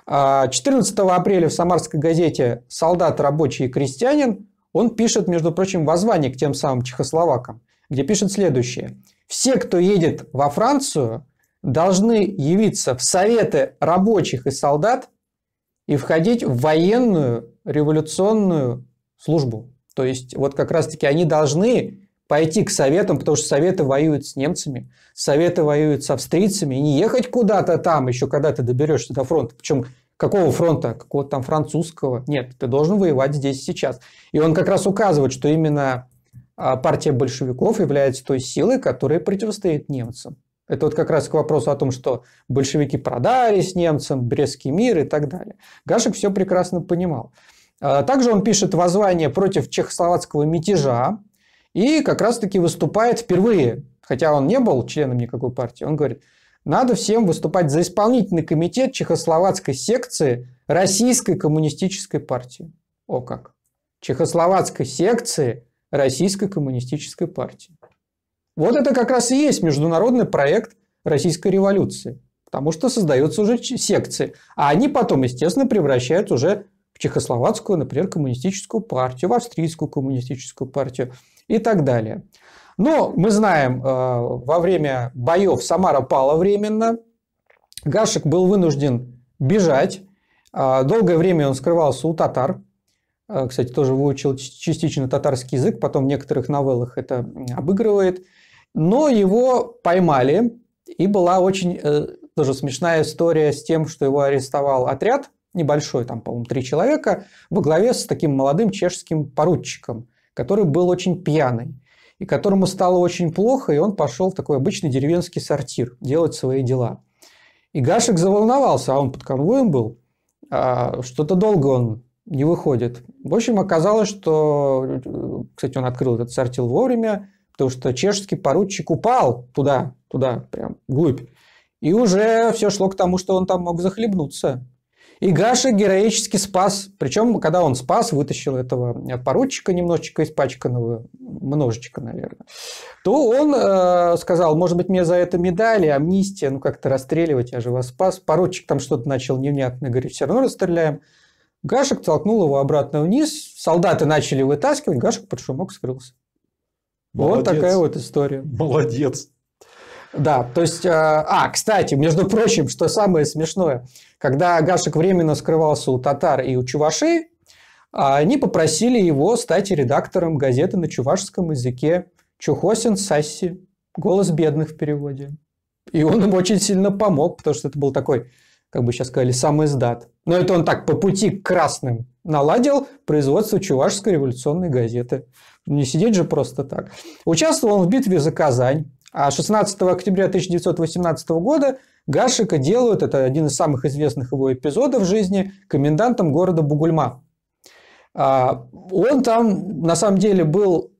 14 а, апреля в самарской газете «Солдат, рабочий и крестьянин» Он пишет, между прочим, воззвание к тем самым чехословакам, где пишет следующее. «Все, кто едет во Францию, должны явиться в советы рабочих и солдат и входить в военную революционную службу». То есть вот как раз-таки они должны пойти к советам, потому что советы воюют с немцами, советы воюют с австрийцами, и не ехать куда-то там, еще когда ты доберешься до фронта. Причем Какого фронта? какого там французского? Нет, ты должен воевать здесь сейчас. И он как раз указывает, что именно а, партия большевиков является той силой, которая противостоит немцам. Это вот как раз к вопросу о том, что большевики продались немцам, Брестский мир и так далее. Гашек все прекрасно понимал. А, также он пишет воззвание против чехословацкого мятежа и как раз-таки выступает впервые, хотя он не был членом никакой партии. Он говорит – надо всем выступать за исполнительный комитет Чехословацкой секции Российской коммунистической партии. О как! Чехословацкой секции Российской коммунистической партии. Вот это как раз и есть международный проект Российской революции. Потому что создаются уже секции. А они потом, естественно, превращают уже в Чехословацкую, например, коммунистическую партию, в австрийскую коммунистическую партию и так далее. Но мы знаем, э, во время боев Самара пала временно, Гашек был вынужден бежать, а, долгое время он скрывался у татар, э, кстати, тоже выучил частично татарский язык, потом в некоторых новеллах это обыгрывает, но его поймали, и была очень э, тоже смешная история с тем, что его арестовал отряд, небольшой, там, по-моему, три человека, во главе с таким молодым чешским поручиком, который был очень пьяный и которому стало очень плохо, и он пошел в такой обычный деревенский сортир делать свои дела. И Гашек заволновался, а он под конвоем был, а что-то долго он не выходит. В общем, оказалось, что, кстати, он открыл этот сортир вовремя, потому что чешский поручик упал туда, туда, прям вглубь. И уже все шло к тому, что он там мог захлебнуться. И Гаша героически спас. Причем, когда он спас, вытащил этого поручика немножечко испачканного, множечко, наверное, то он э, сказал, может быть, мне за это медали, амнистия, ну как-то расстреливать, я же вас спас. Поручик там что-то начал невнятно, говорит, все равно расстреляем. Гашек толкнул его обратно вниз, солдаты начали вытаскивать, Гашек под шумок скрылся. Молодец. Вот такая вот история. Молодец. Да, то есть, э, а, кстати, между прочим, что самое смешное, когда Гашек временно скрывался у татар и у чуваши, а, они попросили его стать редактором газеты на чувашском языке Чухосин Сасси, голос бедных в переводе. И он им очень сильно помог, потому что это был такой, как бы сейчас сказали, сам издат. Но это он так по пути к красным наладил производство чувашской революционной газеты. Не сидеть же просто так. Участвовал он в битве за Казань. А 16 октября 1918 года Гашика делают, это один из самых известных его эпизодов в жизни, комендантом города Бугульма. А, он там на самом деле был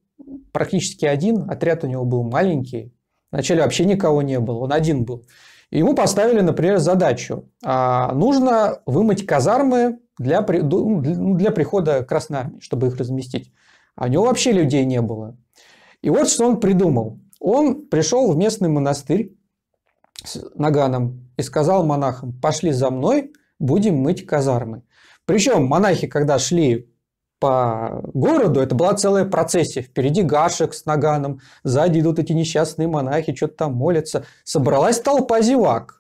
практически один, отряд у него был маленький, вначале вообще никого не было, он один был. И ему поставили, например, задачу. А, нужно вымыть казармы для, ну, ну, для прихода Красной Армии, чтобы их разместить. А у него вообще людей не было. И вот что он придумал – он пришел в местный монастырь с наганом и сказал монахам, пошли за мной, будем мыть казармы. Причем монахи, когда шли по городу, это была целая процессия. Впереди гашек с наганом, сзади идут эти несчастные монахи, что-то там молятся. Собралась толпа зевак.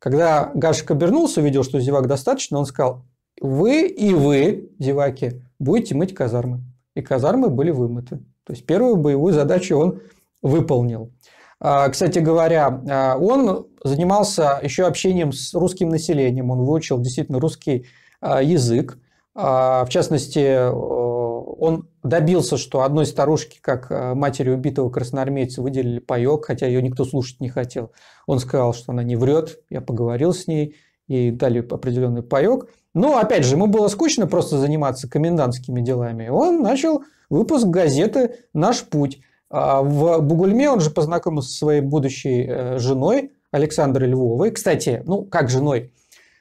Когда Гашек обернулся, увидел, что зевак достаточно, он сказал, вы и вы, зеваки, будете мыть казармы. И казармы были вымыты. То есть первую боевую задачу он выполнил. А, кстати говоря, а, он занимался еще общением с русским населением, он выучил действительно русский а, язык. В частности, э, он добился, что одной старушке, как э, матери убитого красноармейца, выделили паек, хотя ее никто слушать не хотел. Он сказал, что она не врет, я поговорил с ней, ей дали определенный паек. Но, опять же, ему было скучно просто заниматься комендантскими делами. Он начал выпуск газеты «Наш путь», а, в Бугульме он же познакомился со своей будущей э, женой Александрой Львовой. Кстати, ну как женой?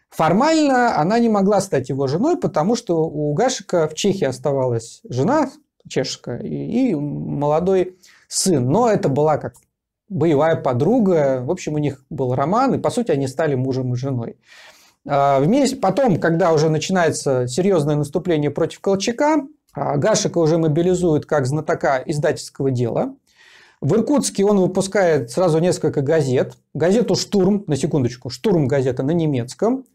Формально она не могла стать его женой, потому что у Гашика в Чехии оставалась жена чешская и, молодой сын. Но это была как боевая подруга. В общем, у них был роман, и, по сути, они стали мужем и женой. А, Вместе, потом, когда уже начинается серьезное наступление против Колчака, а, Гашика уже мобилизуют как знатока издательского дела. В Иркутске он выпускает сразу несколько газет. Газету «Штурм», на секундочку, «Штурм» газета на немецком,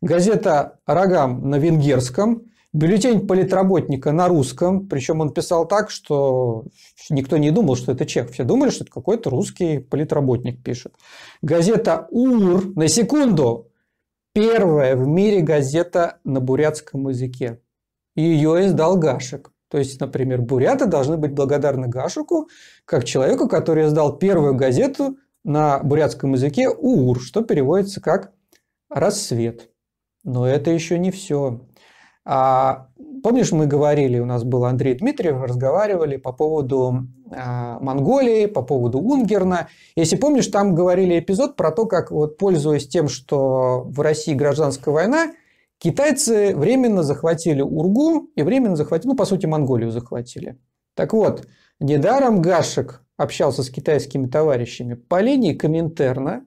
газета «Рогам» на венгерском, бюллетень политработника на русском, причем он писал так, что никто не думал, что это чех, все думали, что это какой-то русский политработник пишет. Газета «Ур», на секунду, первая в мире газета на бурятском языке ее издал Гашек. То есть, например, буряты должны быть благодарны Гашику, как человеку, который издал первую газету на бурятском языке «Уур», что переводится как «рассвет». Но это еще не все. А, помнишь, мы говорили, у нас был Андрей Дмитриев, разговаривали по поводу а, Монголии, по поводу Унгерна. Если помнишь, там говорили эпизод про то, как, вот, пользуясь тем, что в России гражданская война, Китайцы временно захватили Ургу и временно захватили, ну, по сути, Монголию захватили. Так вот, недаром Гашек общался с китайскими товарищами по линии Коминтерна.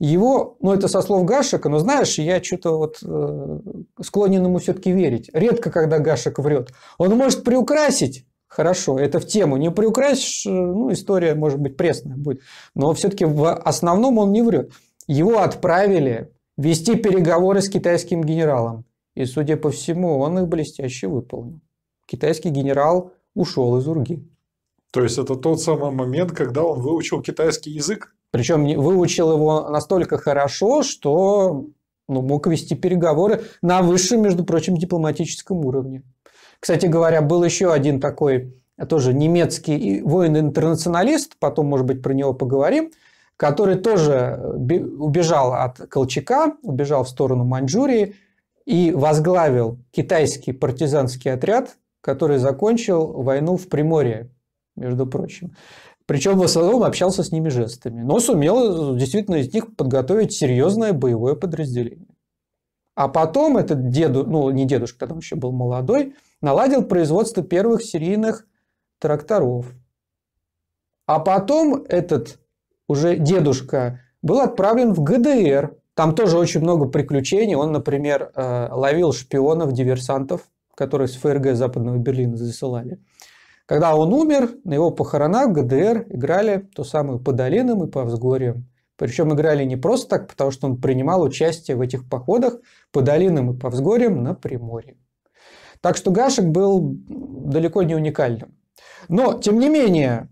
Его, ну, это со слов Гашека, но знаешь, я что-то вот э, склонен ему все-таки верить. Редко, когда Гашек врет. Он может приукрасить, хорошо, это в тему. Не приукрасишь, э, ну, история, может быть, пресная будет. Но все-таки в основном он не врет. Его отправили вести переговоры с китайским генералом. И, судя по всему, он их блестяще выполнил. Китайский генерал ушел из Урги. То есть это тот самый момент, когда он выучил китайский язык? Причем выучил его настолько хорошо, что ну, мог вести переговоры на высшем, между прочим, дипломатическом уровне. Кстати говоря, был еще один такой тоже немецкий воин-интернационалист, потом, может быть, про него поговорим – который тоже э, убежал от Колчака, убежал в сторону Маньчжурии и возглавил китайский партизанский отряд, который закончил войну в Приморье, между прочим. Причем в основном общался с ними жестами, но сумел э, действительно из них подготовить серьезное боевое подразделение. А потом этот деду, ну не дедушка, там еще был молодой, наладил производство первых серийных тракторов. А потом этот уже дедушка, был отправлен в ГДР. Там тоже очень много приключений. Он, например, э, ловил шпионов, диверсантов, которые с ФРГ Западного Берлина засылали. Когда он умер, на его похоронах в ГДР играли то самую по долинам и по взгорьям. Причем играли не просто так, потому что он принимал участие в этих походах по долинам и по взгорьям на Приморье. Так что Гашек был далеко не уникальным. Но, тем не менее,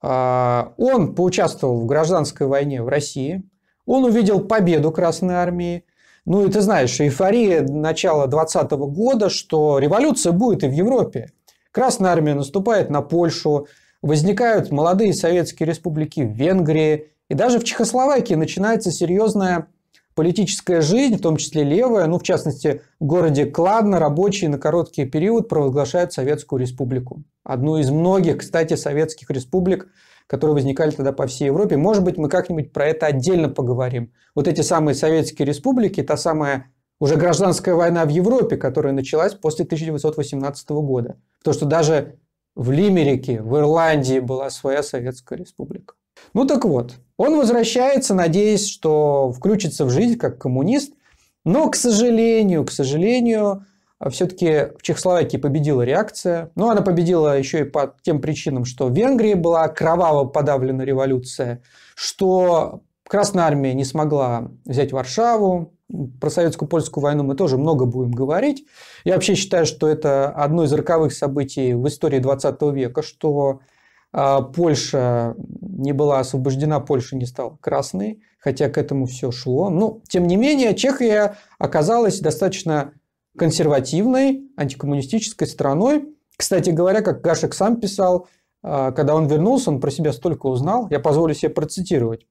а, он поучаствовал в гражданской войне в России, он увидел победу Красной Армии. Ну и ты знаешь, эйфория начала 20 -го года, что революция будет и в Европе. Красная Армия наступает на Польшу, возникают молодые советские республики в Венгрии, и даже в Чехословакии начинается серьезная политическая жизнь, в том числе левая, ну, в частности, в городе Кладно рабочие на короткий период провозглашают Советскую Республику одну из многих, кстати, советских республик, которые возникали тогда по всей Европе. Может быть, мы как-нибудь про это отдельно поговорим. Вот эти самые советские республики, та самая уже гражданская война в Европе, которая началась после 1918 года. Потому что даже в Лимерике, в Ирландии была своя советская республика. Ну так вот, он возвращается, надеясь, что включится в жизнь как коммунист, но, к сожалению, к сожалению, а Все-таки в Чехословакии победила реакция, но ну, она победила еще и по тем причинам, что в Венгрии была кроваво подавлена революция, что Красная армия не смогла взять Варшаву, про советскую польскую войну мы тоже много будем говорить. Я вообще считаю, что это одно из роковых событий в истории 20 века, что а, Польша не была освобождена, Польша не стала красной, хотя к этому все шло. Но, ну, тем не менее, Чехия оказалась достаточно консервативной антикоммунистической страной. Кстати говоря, как Гашек сам писал, э, когда он вернулся, он про себя столько узнал, я позволю себе процитировать.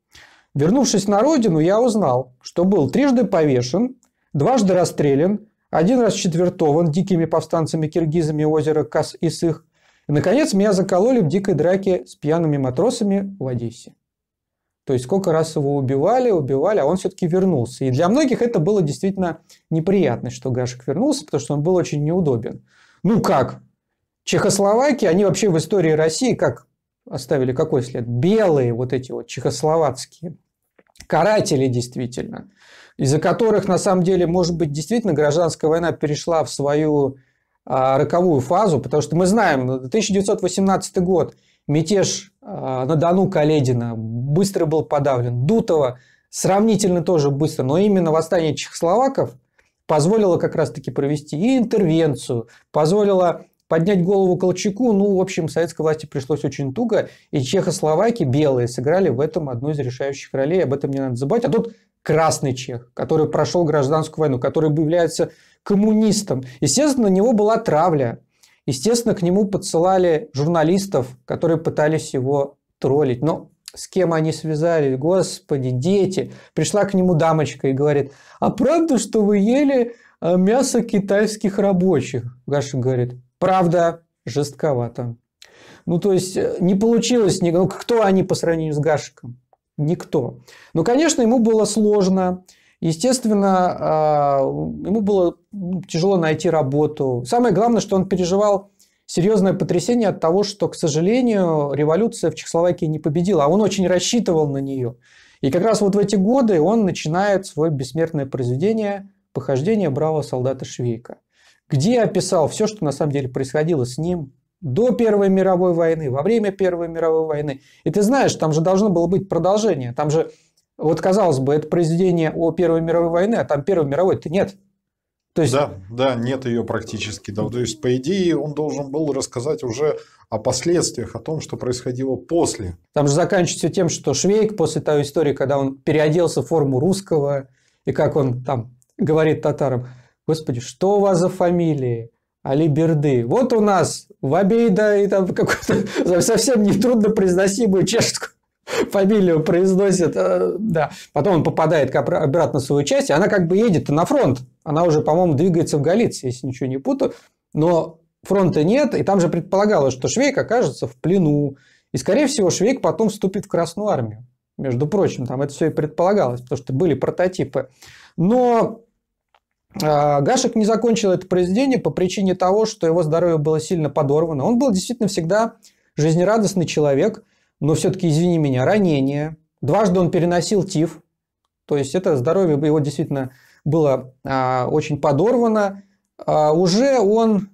«Вернувшись на родину, я узнал, что был трижды повешен, дважды расстрелян, один раз четвертован дикими повстанцами-киргизами озера Кас-Исых, и, наконец, меня закололи в дикой драке с пьяными матросами в Одессе. То есть сколько раз его убивали, убивали, а он все-таки вернулся. И для многих это было действительно неприятно, что Гашек вернулся, потому что он был очень неудобен. Ну как? Чехословаки, они вообще в истории России как оставили какой след? Белые вот эти вот чехословацкие каратели действительно, из-за которых на самом деле, может быть, действительно гражданская война перешла в свою а, роковую фазу, потому что мы знаем, 1918 год – Мятеж а, на Дону Каледина быстро был подавлен. Дутова сравнительно тоже быстро, но именно восстание чехословаков позволило как раз-таки провести и интервенцию, позволило поднять голову Колчаку. Ну, в общем, советской власти пришлось очень туго, и чехословаки белые сыграли в этом одну из решающих ролей, об этом не надо забывать. А тут красный чех, который прошел гражданскую войну, который является коммунистом. Естественно, на него была травля, Естественно, к нему подсылали журналистов, которые пытались его троллить. Но с кем они связали, господи, дети. Пришла к нему дамочка и говорит, а правда, что вы ели э, мясо китайских рабочих? Гаша говорит, правда, жестковато. Ну, то есть, э, не получилось, ну, кто они по сравнению с Гашиком? Никто. Но, конечно, ему было сложно. Естественно, а, ему было ну, тяжело найти работу. Самое главное, что он переживал серьезное потрясение от того, что, к сожалению, революция в Чехословакии не победила, а он очень рассчитывал на нее. И как раз вот в эти годы он начинает свое бессмертное произведение «Похождение бравого солдата Швейка», где описал все, что на самом деле происходило с ним до Первой мировой войны, во время Первой мировой войны. И ты знаешь, там же должно было быть продолжение. Там же вот, казалось бы, это произведение о Первой мировой войне, а там Первой мировой-то нет. То есть... Да, да, нет ее практически. Да. То есть, по идее, он должен был рассказать уже о последствиях, о том, что происходило после. Там же заканчивается тем, что Швейк после той истории, когда он переоделся в форму русского, и как он там говорит татарам, «Господи, что у вас за фамилии?» Алиберды. Вот у нас в обеда и там какую-то совсем нетрудно произносимую чешскую фамилию произносит, э, да. Потом он попадает обратно в свою часть, и она как бы едет на фронт. Она уже, по-моему, двигается в Галиции, если ничего не путаю. Но фронта нет, и там же предполагалось, что Швейк окажется в плену. И, скорее всего, Швейк потом вступит в Красную Армию. Между прочим, там это все и предполагалось, потому что были прототипы. Но а, Гашек не закончил это произведение по причине того, что его здоровье было сильно подорвано. Он был действительно всегда жизнерадостный человек – но все-таки, извини меня, ранение. Дважды он переносил тиф, то есть это здоровье его действительно было а, очень подорвано. А, уже он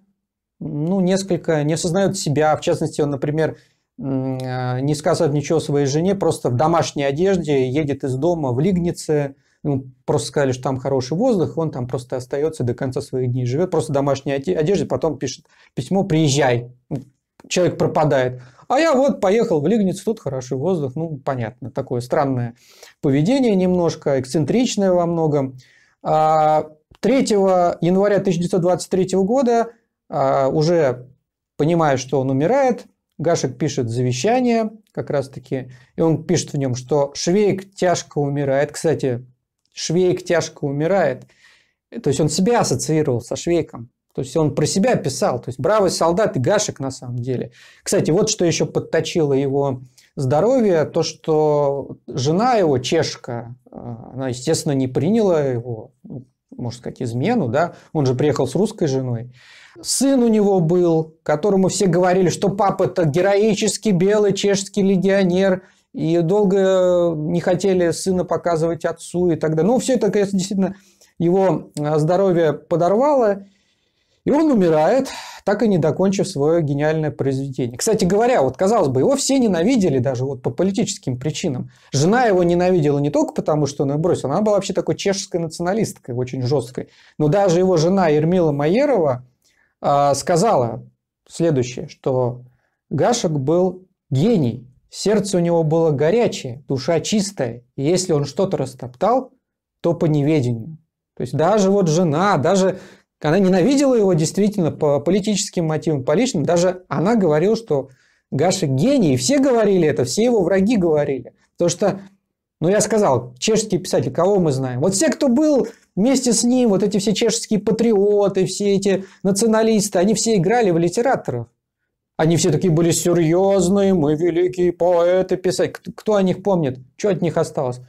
ну, несколько не осознает себя, в частности, он, например, а, не сказав ничего своей жене, просто в домашней одежде едет из дома в Лигнице, Ну просто сказали, что там хороший воздух, он там просто остается до конца своих дней, живет просто в домашней одежде, потом пишет письмо «приезжай» человек пропадает. А я вот поехал в Лигницу, тут хороший воздух. Ну, понятно, такое странное поведение немножко, эксцентричное во многом. 3 а, января 1923 года, а, уже понимая, что он умирает, Гашек пишет завещание как раз-таки, и он пишет в нем, что Швейк тяжко умирает. Кстати, Швейк тяжко умирает. То есть он себя ассоциировал со Швейком. То есть он про себя писал. То есть бравый солдат и Гашек на самом деле. Кстати, вот что еще подточило его здоровье, то, что жена его, чешка, э, она, естественно, не приняла его, ну, можно сказать, измену, да, он же приехал с русской женой. Сын у него был, которому все говорили, что папа-то героический белый чешский легионер, и долго не хотели сына показывать отцу и так далее. Ну, все это, конечно, действительно его э, здоровье подорвало, и он умирает, так и не докончив свое гениальное произведение. Кстати говоря, вот казалось бы, его все ненавидели даже вот по политическим причинам. Жена его ненавидела не только потому, что он ее бросил, она была вообще такой чешской националисткой, очень жесткой. Но даже его жена Ермила Майерова э, сказала следующее, что Гашек был гений, сердце у него было горячее, душа чистая, и если он что-то растоптал, то по неведению. То есть даже вот жена, даже она ненавидела его действительно по политическим мотивам, по личным. Даже она говорила, что Гаша гений. И все говорили это, все его враги говорили. Потому что, ну я сказал, чешский писатель, кого мы знаем? Вот все, кто был вместе с ним, вот эти все чешские патриоты, все эти националисты, они все играли в литераторов. Они все такие были серьезные, мы великие поэты, писать. Кто о них помнит? Что от них осталось?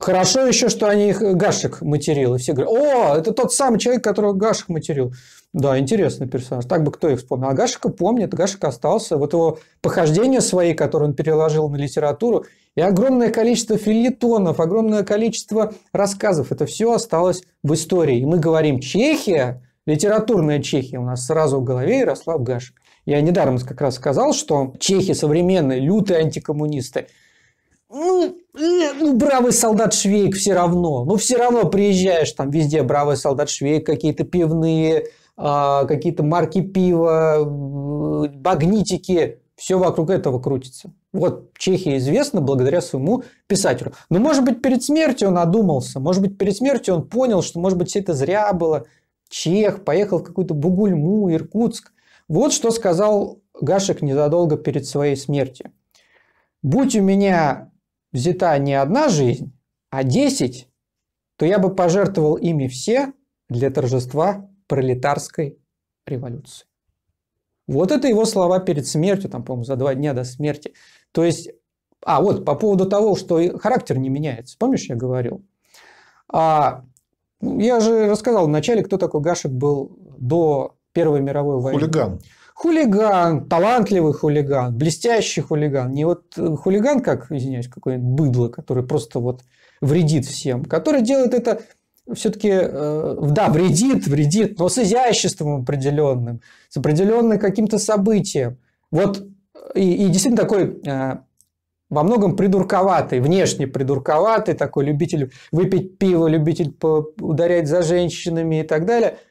Хорошо еще, что они их э, Гашек материл. И все говорят, о, это тот самый человек, которого Гашек материл. Да, интересный персонаж. Так бы кто их вспомнил. А Гашика помнит, Гашек остался. Вот его похождения свои, которые он переложил на литературу, и огромное количество филитонов, огромное количество рассказов. Это все осталось в истории. И мы говорим, Чехия, литературная Чехия, у нас сразу в голове Ярослав Гашек. Я недаром как раз сказал, что чехи современные, лютые антикоммунисты – ну, э, ну, бравый солдат Швейк все равно. Ну, все равно приезжаешь, там везде бравый солдат Швейк, какие-то пивные, э, какие-то марки пива, багнитики. Все вокруг этого крутится. Вот Чехия известна благодаря своему писателю. Но, может быть, перед смертью он одумался. Может быть, перед смертью он понял, что, может быть, все это зря было. Чех поехал в какую-то Бугульму, Иркутск. Вот что сказал Гашек незадолго перед своей смертью. «Будь у меня взята не одна жизнь, а десять, то я бы пожертвовал ими все для торжества пролетарской революции. Вот это его слова перед смертью, там, по-моему, за два дня до смерти. То есть, а вот по поводу того, что характер не меняется. Помнишь, я говорил? А, ну, я же рассказал вначале, кто такой Гашек был до Первой мировой войны. Хулиган. Хулиган, талантливый хулиган, блестящий хулиган. Не вот э, хулиган, как, извиняюсь, какой нибудь быдло, который просто вот вредит всем, который делает это все-таки, э, да, вредит, вредит, но с изяществом определенным, с определенным каким-то событием. Вот, и, и действительно такой э, во многом придурковатый, внешне придурковатый, такой любитель выпить пиво, любитель ударять за женщинами и так далее –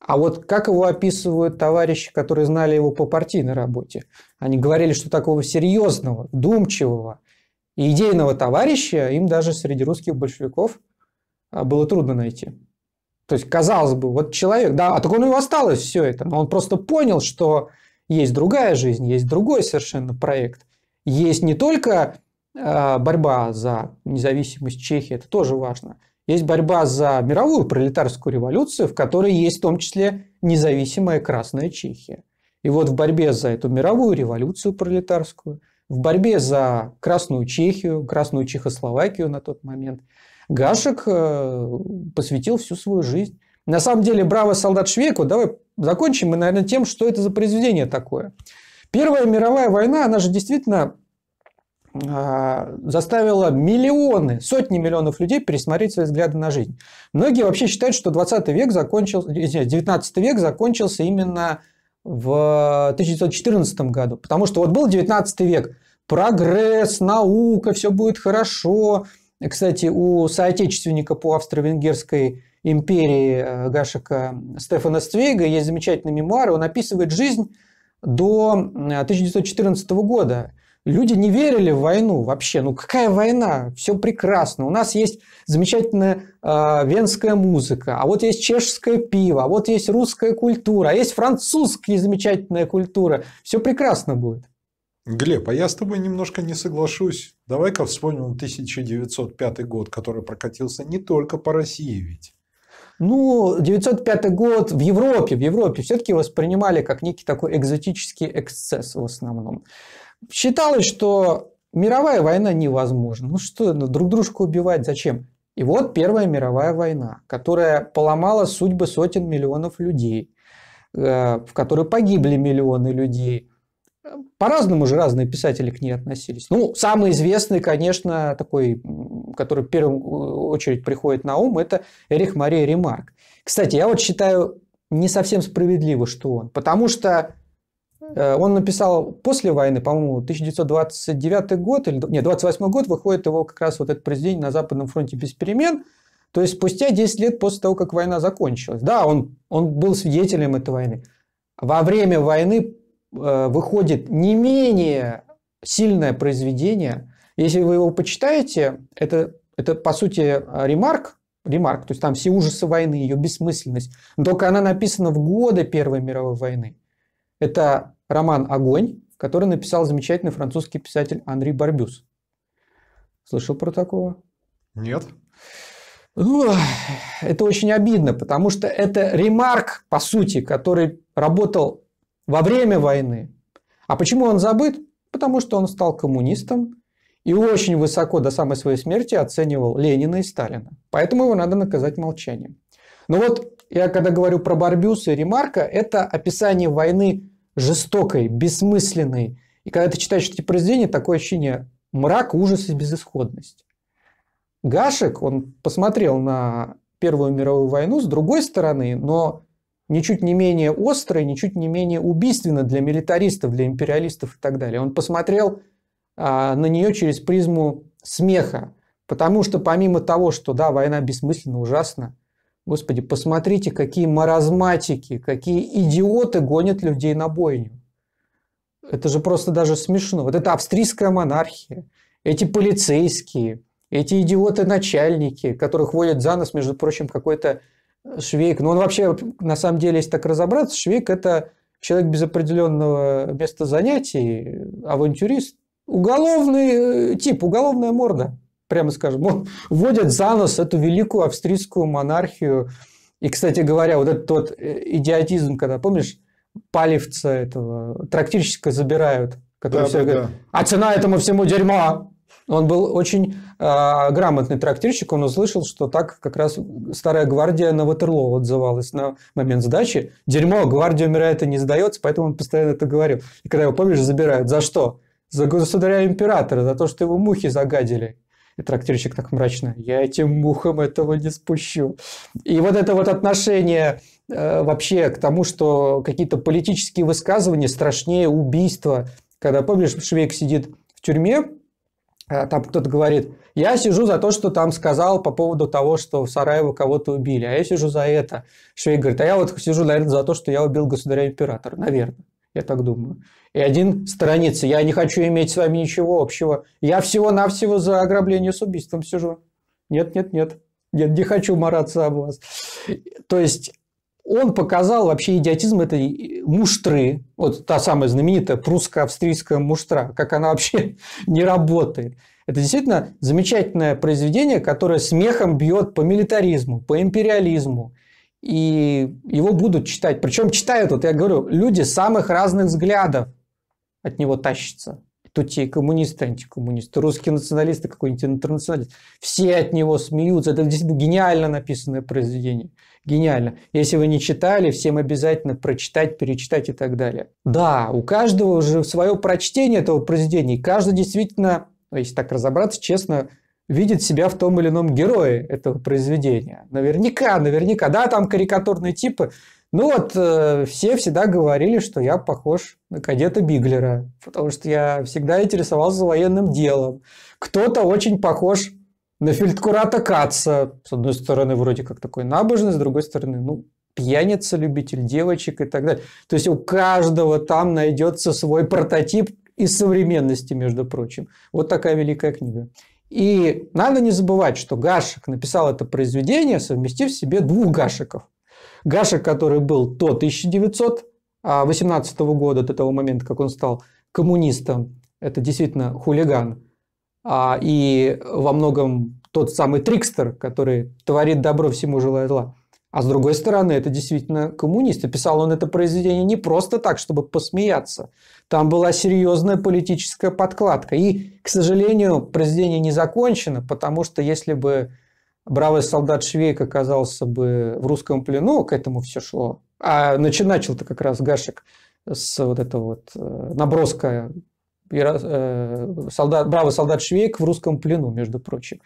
а вот как его описывают товарищи, которые знали его по партийной работе? Они говорили, что такого серьезного, думчивого и идейного товарища им даже среди русских большевиков а, было трудно найти. То есть, казалось бы, вот человек, да, а так он и осталось все это, но он просто понял, что есть другая жизнь, есть другой совершенно проект. Есть не только а, борьба за независимость Чехии, это тоже важно – есть борьба за мировую пролетарскую революцию, в которой есть в том числе независимая Красная Чехия. И вот в борьбе за эту мировую революцию пролетарскую, в борьбе за Красную Чехию, Красную Чехословакию на тот момент, Гашек э, посвятил всю свою жизнь. На самом деле, «Браво, солдат Швеку. давай закончим мы, наверное, тем, что это за произведение такое. Первая мировая война, она же действительно а, заставила миллионы, сотни миллионов людей пересмотреть свои взгляды на жизнь. Многие вообще считают, что 20 век закончился, извиняюсь, 19 век закончился именно в 1914 году, потому что вот был 19 век, прогресс, наука, все будет хорошо. Кстати, у соотечественника по австро-венгерской империи э, Гашика Стефана Цвейга есть замечательные мемуары, он описывает жизнь до 1914 э, года – Люди не верили в войну вообще. Ну какая война? Все прекрасно. У нас есть замечательная э, венская музыка, а вот есть чешское пиво, а вот есть русская культура, а есть французская замечательная культура. Все прекрасно будет. Глеб, а я с тобой немножко не соглашусь. Давай-ка вспомним 1905 год, который прокатился не только по России ведь. Ну, 1905 год в Европе, в Европе все-таки воспринимали как некий такой экзотический эксцесс в основном. Считалось, что мировая война невозможна. Ну что, ну, друг дружку убивать зачем? И вот Первая мировая война, которая поломала судьбы сотен миллионов людей, э, в которой погибли миллионы людей. По-разному же разные писатели к ней относились. Ну, самый известный, конечно, такой, который в первую э, очередь приходит на ум, это Эрих Мария Ремарк. Кстати, я вот считаю не совсем справедливо, что он. Потому что Э, он написал после войны, по-моему, 1929 год, или, нет, 28 год, выходит его как раз вот это произведение на Западном фронте без перемен, то есть спустя 10 лет после того, как война закончилась. Да, он, он был свидетелем этой войны. Во время войны э, выходит не менее сильное произведение. Если вы его почитаете, это, это по сути ремарк, ремарк, то есть там все ужасы войны, ее бессмысленность. Только она написана в годы Первой мировой войны. Это роман «Огонь», который написал замечательный французский писатель Андрей Барбюс. Слышал про такого? Нет. Это очень обидно, потому что это ремарк, по сути, который работал во время войны. А почему он забыт? Потому что он стал коммунистом и очень высоко до самой своей смерти оценивал Ленина и Сталина. Поэтому его надо наказать молчанием. Но вот я когда говорю про Барбюса и Ремарка, это описание войны жестокой, бессмысленной. И когда ты читаешь эти произведения, такое ощущение мрак, ужас и безысходность. Гашек, он посмотрел на Первую мировую войну с другой стороны, но ничуть не менее остро, ничуть не менее убийственно для милитаристов, для империалистов и так далее. Он посмотрел а, на нее через призму смеха, потому что помимо того, что да, война бессмысленна, ужасна, Господи, посмотрите, какие маразматики, какие идиоты гонят людей на бойню. Это же просто даже смешно. Вот это австрийская монархия, эти полицейские, эти идиоты-начальники, которых водят за нос, между прочим, какой-то Швейк. Но ну, он вообще, на самом деле, если так разобраться, Швейк – это человек без определенного места занятий, авантюрист, уголовный э, тип, уголовная морда прямо скажем, вводят за нос эту великую австрийскую монархию. И, кстати говоря, вот этот тот э, идиотизм, когда, помнишь, палевца этого трактически забирают, который да, все да, говорит, да. а цена этому всему дерьма. Он был очень э, грамотный трактирщик, он услышал, что так как раз старая гвардия на Ватерлоу отзывалась на момент сдачи. Дерьмо, гвардия умирает и не сдается, поэтому он постоянно это говорил. И когда его, помнишь, забирают, за что? За государя-императора, за то, что его мухи загадили. И трактирщик так мрачно, я этим мухам этого не спущу. И вот это вот отношение э, вообще к тому, что какие-то политические высказывания страшнее убийства. Когда, помнишь, Швейк сидит в тюрьме, а там кто-то говорит, я сижу за то, что там сказал по поводу того, что в Сараево кого-то убили, а я сижу за это. Швейк говорит, а я вот сижу, наверное, за то, что я убил государя-императора, наверное. Я так думаю. И один страница. Я не хочу иметь с вами ничего общего. Я всего-навсего за ограбление с убийством сижу. Нет, нет, нет. Нет, не хочу мараться об вас. То есть он показал вообще идиотизм этой муштры, вот та самая знаменитая прусско-австрийская муштра, как она вообще не работает. Это действительно замечательное произведение, которое смехом бьет по милитаризму, по империализму, и его будут читать. Причем читают, вот я говорю, люди самых разных взглядов от него тащатся. Тут и коммунисты, антикоммунисты, русские националисты, какой-нибудь интернационалист. Все от него смеются. Это действительно гениально написанное произведение. Гениально. Если вы не читали, всем обязательно прочитать, перечитать и так далее. Да, у каждого уже свое прочтение этого произведения. И каждый действительно, если так разобраться, честно, видит себя в том или ином герое этого произведения. Наверняка, наверняка. Да, там карикатурные типы. Ну вот, э, все всегда говорили, что я похож на кадета Биглера, потому что я всегда интересовался военным делом. Кто-то очень похож на фельдкурата Каца. С одной стороны, вроде как такой набожный, с другой стороны, ну, пьяница, любитель девочек и так далее. То есть у каждого там найдется свой прототип из современности, между прочим. Вот такая великая книга. И надо не забывать, что Гашек написал это произведение, совместив в себе двух Гашеков. Гашек, который был до 1918 года, до того момента, как он стал коммунистом, это действительно хулиган. А, и во многом тот самый трикстер, который творит добро всему желая зла. А с другой стороны, это действительно коммунист. И писал он это произведение не просто так, чтобы посмеяться, там была серьезная политическая подкладка. И, к сожалению, произведение не закончено, потому что если бы бравый солдат Швейк оказался бы в русском плену, ну, к этому все шло. А начинал-то как раз Гашек с вот этого вот э, наброска э, солдат, бравый солдат Швейк в русском плену, между прочим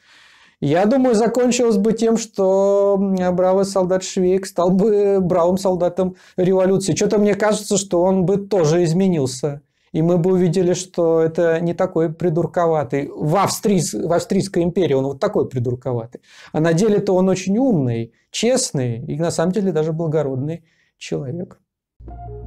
я думаю, закончилось бы тем, что бравый солдат Швейк стал бы бравым солдатом революции. Что-то мне кажется, что он бы тоже изменился. И мы бы увидели, что это не такой придурковатый. В, Австрийс, в Австрийской империи он вот такой придурковатый. А на деле-то он очень умный, честный и на самом деле даже благородный человек. thank you